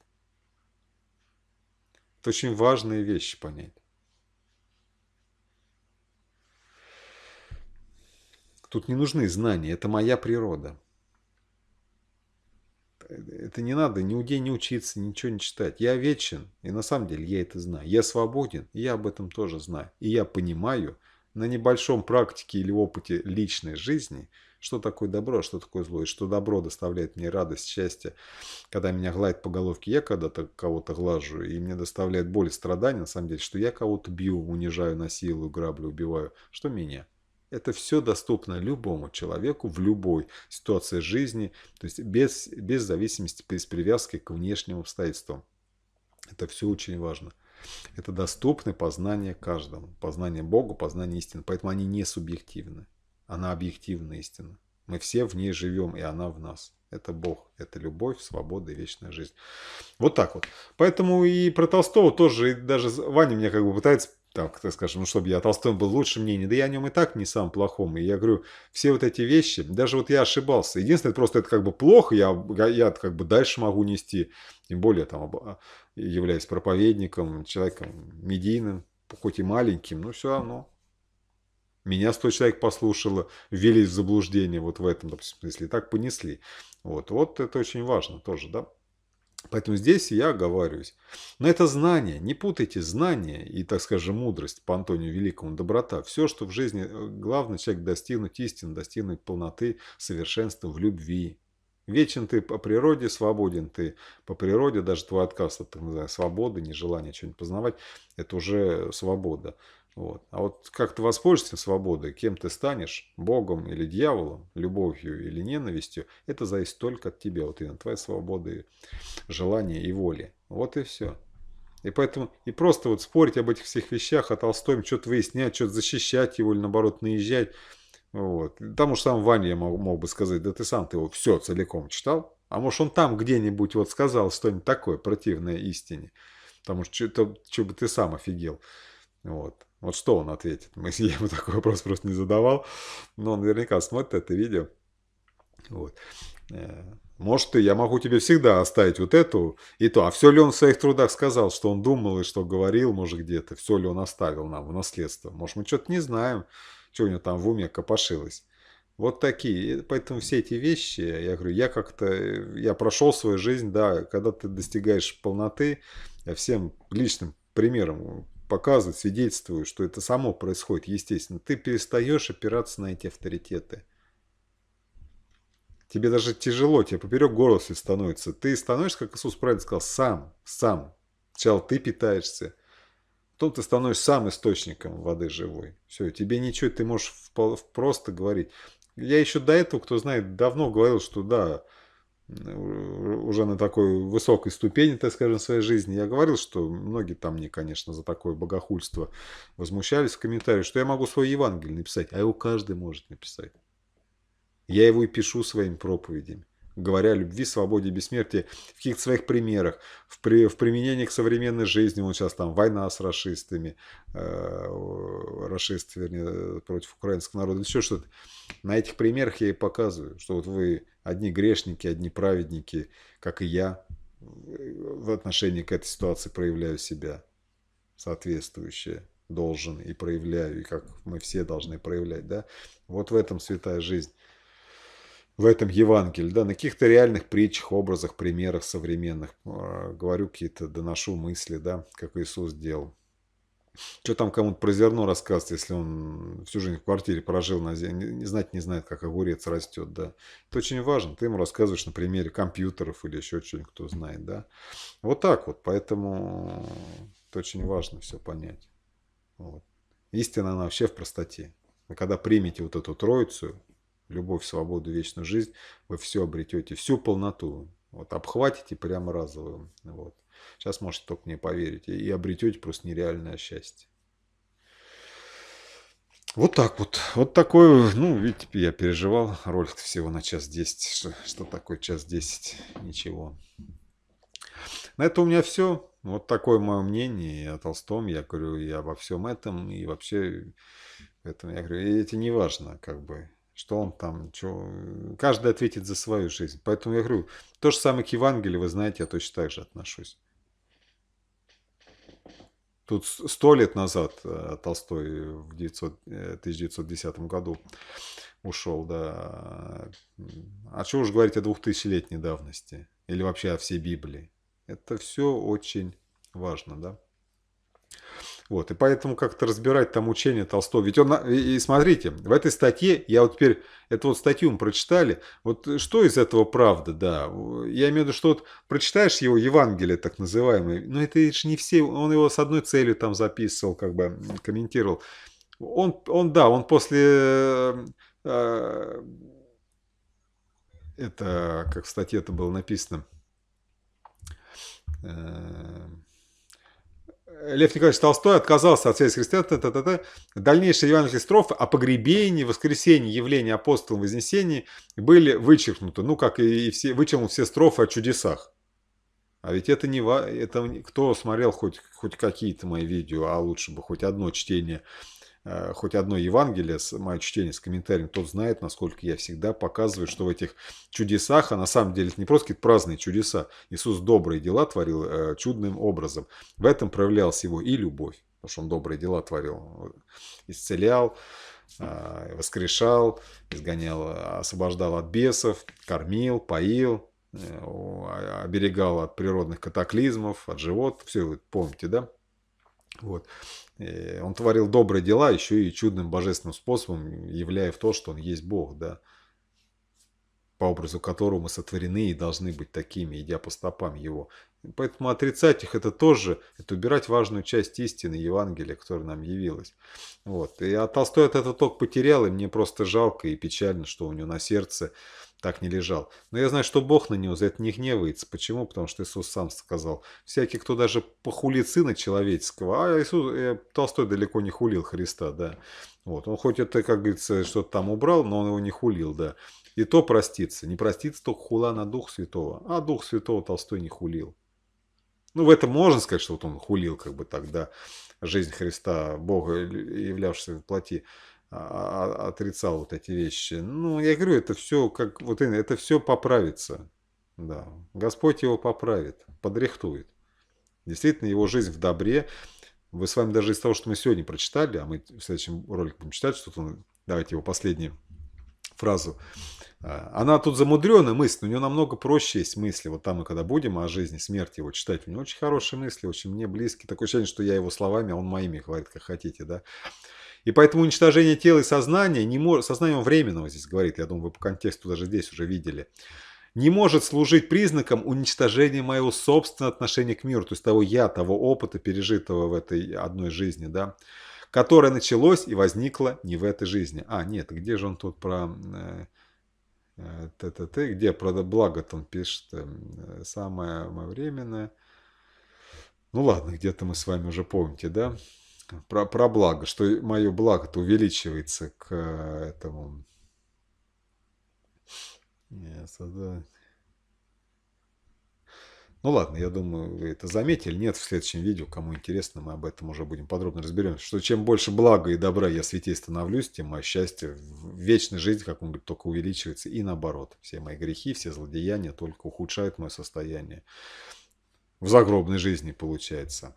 Это очень важные вещи понять. Тут не нужны знания, это моя природа. Это не надо ни нигде не учиться, ничего не читать. Я вечен, и на самом деле я это знаю. Я свободен, и я об этом тоже знаю. И я понимаю на небольшом практике или опыте личной жизни – что такое добро, а что такое зло? И что добро доставляет мне радость, счастье, когда меня гладят по головке, я когда-то кого-то глажу, и мне доставляет боль и страдания, на самом деле, что я кого-то бью, унижаю, насилую, граблю, убиваю, что меня. Это все доступно любому человеку в любой ситуации жизни, то есть без, без зависимости, без привязки к внешним обстоятельствам. Это все очень важно. Это доступны познание каждому, познание Бога, познание истины. Поэтому они не субъективны. Она объективная истина. Мы все в ней живем, и она в нас. Это Бог, это любовь, свобода и вечная жизнь. Вот так вот. Поэтому и про Толстого тоже, и даже Ваня меня как бы пытается так, так скажем, ну, чтобы я Толстой был лучше мнение. Да я о нем и так не сам плохом. И я говорю, все вот эти вещи, даже вот я ошибался. Единственное, просто это как бы плохо, я, я как бы дальше могу нести. Тем более, там, а, являюсь проповедником, человеком медийным, хоть и маленьким, но все равно меня 100 человек послушало, ввели в заблуждение вот в этом, допустим, смысле, и так понесли. Вот, вот это очень важно тоже, да. Поэтому здесь я оговариваюсь. Но это знание. Не путайте знание и, так скажем, мудрость по Антонию Великому, доброта. Все, что в жизни э, главное, человек достигнуть истины, достигнуть полноты, совершенства в любви. Вечен ты по природе, свободен ты по природе, даже твой отказ от так называемой свободы, нежелания что-нибудь познавать, это уже свобода. Вот. А вот как ты воспользуешься свободой, кем ты станешь, богом или дьяволом, любовью или ненавистью, это зависит только от тебя, вот именно твоей свободы, желания и воли. Вот и все. И поэтому, и просто вот спорить об этих всех вещах, о Толстом, что-то выяснять, что-то защищать его или наоборот наезжать. Вот. Там уж сам Ваня я мог, мог бы сказать, да ты сам ты его все целиком читал. А может он там где-нибудь вот сказал что-нибудь такое противное истине. Потому что что бы ты сам офигел. Вот. Вот что он ответит? Мы, я ему такой вопрос просто не задавал, но он наверняка смотрит это видео. Вот. Э, может, я могу тебе всегда оставить вот эту и то. А все ли он в своих трудах сказал, что он думал и что говорил, может, где-то? Все ли он оставил нам в наследство? Может, мы что-то не знаем, что у него там в уме копошилось. Вот такие. И поэтому все эти вещи, я говорю, я как-то, э, я прошел свою жизнь, да, когда ты достигаешь полноты, я всем личным примером показывают, свидетельствуют, что это само происходит, естественно, ты перестаешь опираться на эти авторитеты. Тебе даже тяжело, тебе поперек горла становится. Ты становишься, как Иисус правильно сказал, сам, сам. Сначала ты питаешься, потом ты становишься сам источником воды живой. Все, тебе ничего, ты можешь просто говорить. Я еще до этого, кто знает, давно говорил, что да, уже на такой высокой ступени, так скажем, в своей жизни. Я говорил, что многие там мне, конечно, за такое богохульство возмущались в комментариях, что я могу свой Евангелие написать, а его каждый может написать. Я его и пишу своими проповедями говоря о любви, свободе бессмертии в каких-то своих примерах, в, при, в применении к современной жизни, он сейчас там война с расистами, э, э расисты, вернее, против украинского народа, еще что-то. На этих примерах я и показываю, что вот вы одни грешники, одни праведники, как и я, в отношении к этой ситуации проявляю себя соответствующее должен и проявляю, и как мы все должны проявлять, да? Вот в этом святая жизнь в этом Евангелии, да, на каких-то реальных притчах, образах, примерах современных. Э, говорю какие-то, доношу мысли, да, как Иисус делал. Что там кому-то про зерно рассказывать, если он всю жизнь в квартире прожил, на земле не знать не знает, как огурец растет, да. Это очень важно. Ты ему рассказываешь на примере компьютеров или еще что-нибудь, кто знает, да. Вот так вот. Поэтому это очень важно все понять. Вот. Истина, она вообще в простоте. Вы когда примете вот эту троицу, любовь, свободу, вечную жизнь, вы все обретете, всю полноту. Вот обхватите прямо разовую, Вот. Сейчас можете только не поверить. И обретете просто нереальное счастье. Вот так вот. Вот такой, ну, видите, я переживал. Ролик всего на час 10. Что, что такое час 10? Ничего. На это у меня все. Вот такое мое мнение о Толстом. Я говорю и обо всем этом. И вообще, этом я говорю, это не важно, как бы что он там, что... каждый ответит за свою жизнь. Поэтому я говорю, то же самое к Евангелию, вы знаете, я точно так же отношусь. Тут сто лет назад э, Толстой в 900, 1910 э, году ушел, да. А что уж говорить о двухтысячелетней давности или вообще о всей Библии. Это все очень важно, да. Вот, и поэтому как-то разбирать там учение Толстого. Ведь он, и смотрите, в этой статье, я вот теперь, эту вот статью мы прочитали, вот э, что из этого правда, да, я имею в виду, что вот прочитаешь его Евангелие так называемое, но это же не все, он его с одной целью там записывал, как бы комментировал. Он, он да, он после э, э, это, как в статье это было написано, Лев Николаевич Толстой отказался от связи с христианством, дальнейшие евангельские строфы о погребении, воскресении, явлении апостолов, вознесении были вычеркнуты, ну, как и, все, вычеркнул все строфы о чудесах. А ведь это не это кто смотрел хоть, хоть какие-то мои видео, а лучше бы хоть одно чтение Э, хоть одно Евангелие, мое чтение с комментарием, тот знает, насколько я всегда показываю, что в этих чудесах, а на самом деле это не просто какие-то праздные чудеса. Иисус добрые дела творил э, чудным образом. В этом проявлялась его и любовь, потому что он добрые дела творил, исцелял, э, воскрешал, изгонял, освобождал от бесов, кормил, поил, оберегал от природных катаклизмов, от живот, все вы помните, да? Вот. Э, он творил добрые дела еще и чудным божественным способом, являя в то, что он есть Бог, да, по образу которого мы сотворены и должны быть такими, идя по стопам его. Поэтому отрицать их это тоже, это убирать важную часть истины Евангелия, которая нам явилась. Вот. И а Толстой этот ток потерял, и мне просто жалко и печально, что у него на сердце так не лежал. Но я знаю, что Бог на него за это не гневается. Почему? Потому что Иисус сам сказал, всякий, кто даже похулит сына человеческого, а Иисус, э, Толстой далеко не хулил Христа, да. Вот, он хоть это, как говорится, что-то там убрал, но он его не хулил, да. И то проститься, Не проститься, только хула на Дух Святого. А Дух Святого Толстой не хулил. Ну, в этом можно сказать, что вот он хулил, как бы тогда жизнь Христа, Бога, э, являвшегося в плоти отрицал вот эти вещи. Ну, я говорю, это все как вот это все поправится. Да. Господь его поправит, подрихтует. Действительно, его жизнь в добре. Вы с вами даже из того, что мы сегодня прочитали, а мы в следующем ролике будем читать, что то ну, давайте его последнюю фразу. А, Она тут замудренная мысль, но у нее намного проще есть мысли. Вот там мы когда будем о жизни, смерти его читать, у нее очень хорошие мысли, очень мне близкие. Такое ощущение, что я его словами, а он моими говорит, как хотите, да. И поэтому уничтожение тела и сознания, не мож... сознание временного здесь говорит, я думаю, вы по контексту даже здесь уже видели, не может служить признаком уничтожения моего собственного отношения к миру, то есть того я, того опыта, пережитого в этой одной жизни, да, которое началось и возникло не в этой жизни. А, нет, где же он тут про т т т, где про благо там пишет, э, самое временное. Ну ладно, где-то мы с вами уже помните, да? про, про благо, что мое благо-то увеличивается к э, этому. Нет, да. Ну ладно, я думаю, вы это заметили. Нет, в следующем видео, кому интересно, мы об этом уже будем подробно разберемся. Что чем больше блага и добра я святей становлюсь, тем мое счастье в вечной жизни, как он говорит, только увеличивается. И наоборот, все мои грехи, все злодеяния только ухудшают мое состояние. В загробной жизни получается.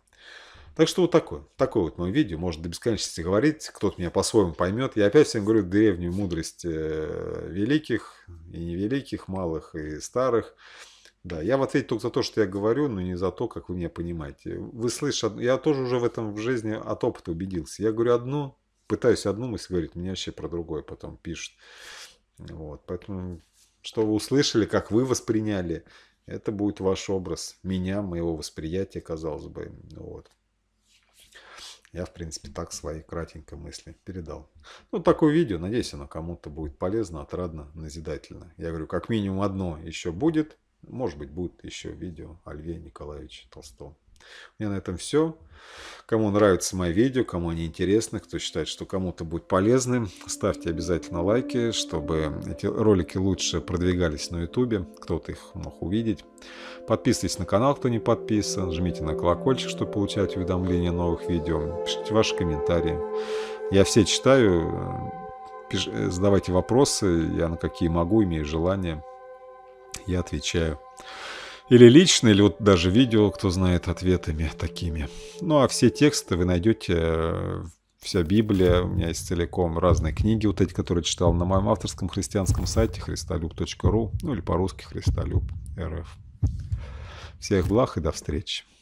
Так что вот такое. Такое вот мое видео. Можно до бесконечности говорить. Кто-то меня по-своему поймет. Я опять всем говорю древнюю мудрость э, великих и невеликих, малых и старых. Да, я в ответ только за то, что я говорю, но не за то, как вы меня понимаете. Вы слышите, я тоже уже в этом в жизни от опыта убедился. Я говорю одно, пытаюсь одну мысль говорить, меня вообще про другое потом пишут. Вот, поэтому, что вы услышали, как вы восприняли, это будет ваш образ меня, моего восприятия, казалось бы. Вот. Я, в принципе, так свои кратенько мысли передал. Ну, такое видео, надеюсь, оно кому-то будет полезно, отрадно, назидательно. Я говорю, как минимум одно еще будет. Может быть, будет еще видео о Льве Николаевиче Толстом. У меня на этом все. Кому нравится мое видео, кому они интересны, кто считает, что кому-то будет полезным, ставьте обязательно лайки, чтобы эти ролики лучше продвигались на Ютубе, кто-то их мог увидеть. Подписывайтесь на канал, кто не подписан, жмите на колокольчик, чтобы получать уведомления о новых видео, пишите ваши комментарии. Я все читаю, пиш... задавайте вопросы, я на какие могу, имею желание, я отвечаю. Или лично, или вот даже видео, кто знает, ответами такими. Ну а все тексты вы найдете э, вся Библия, у меня есть целиком разные книги, вот эти, которые читал на моем авторском христианском сайте христолюб.ру, ну или по-русски христолюб.рф. Всех благ и до встречи.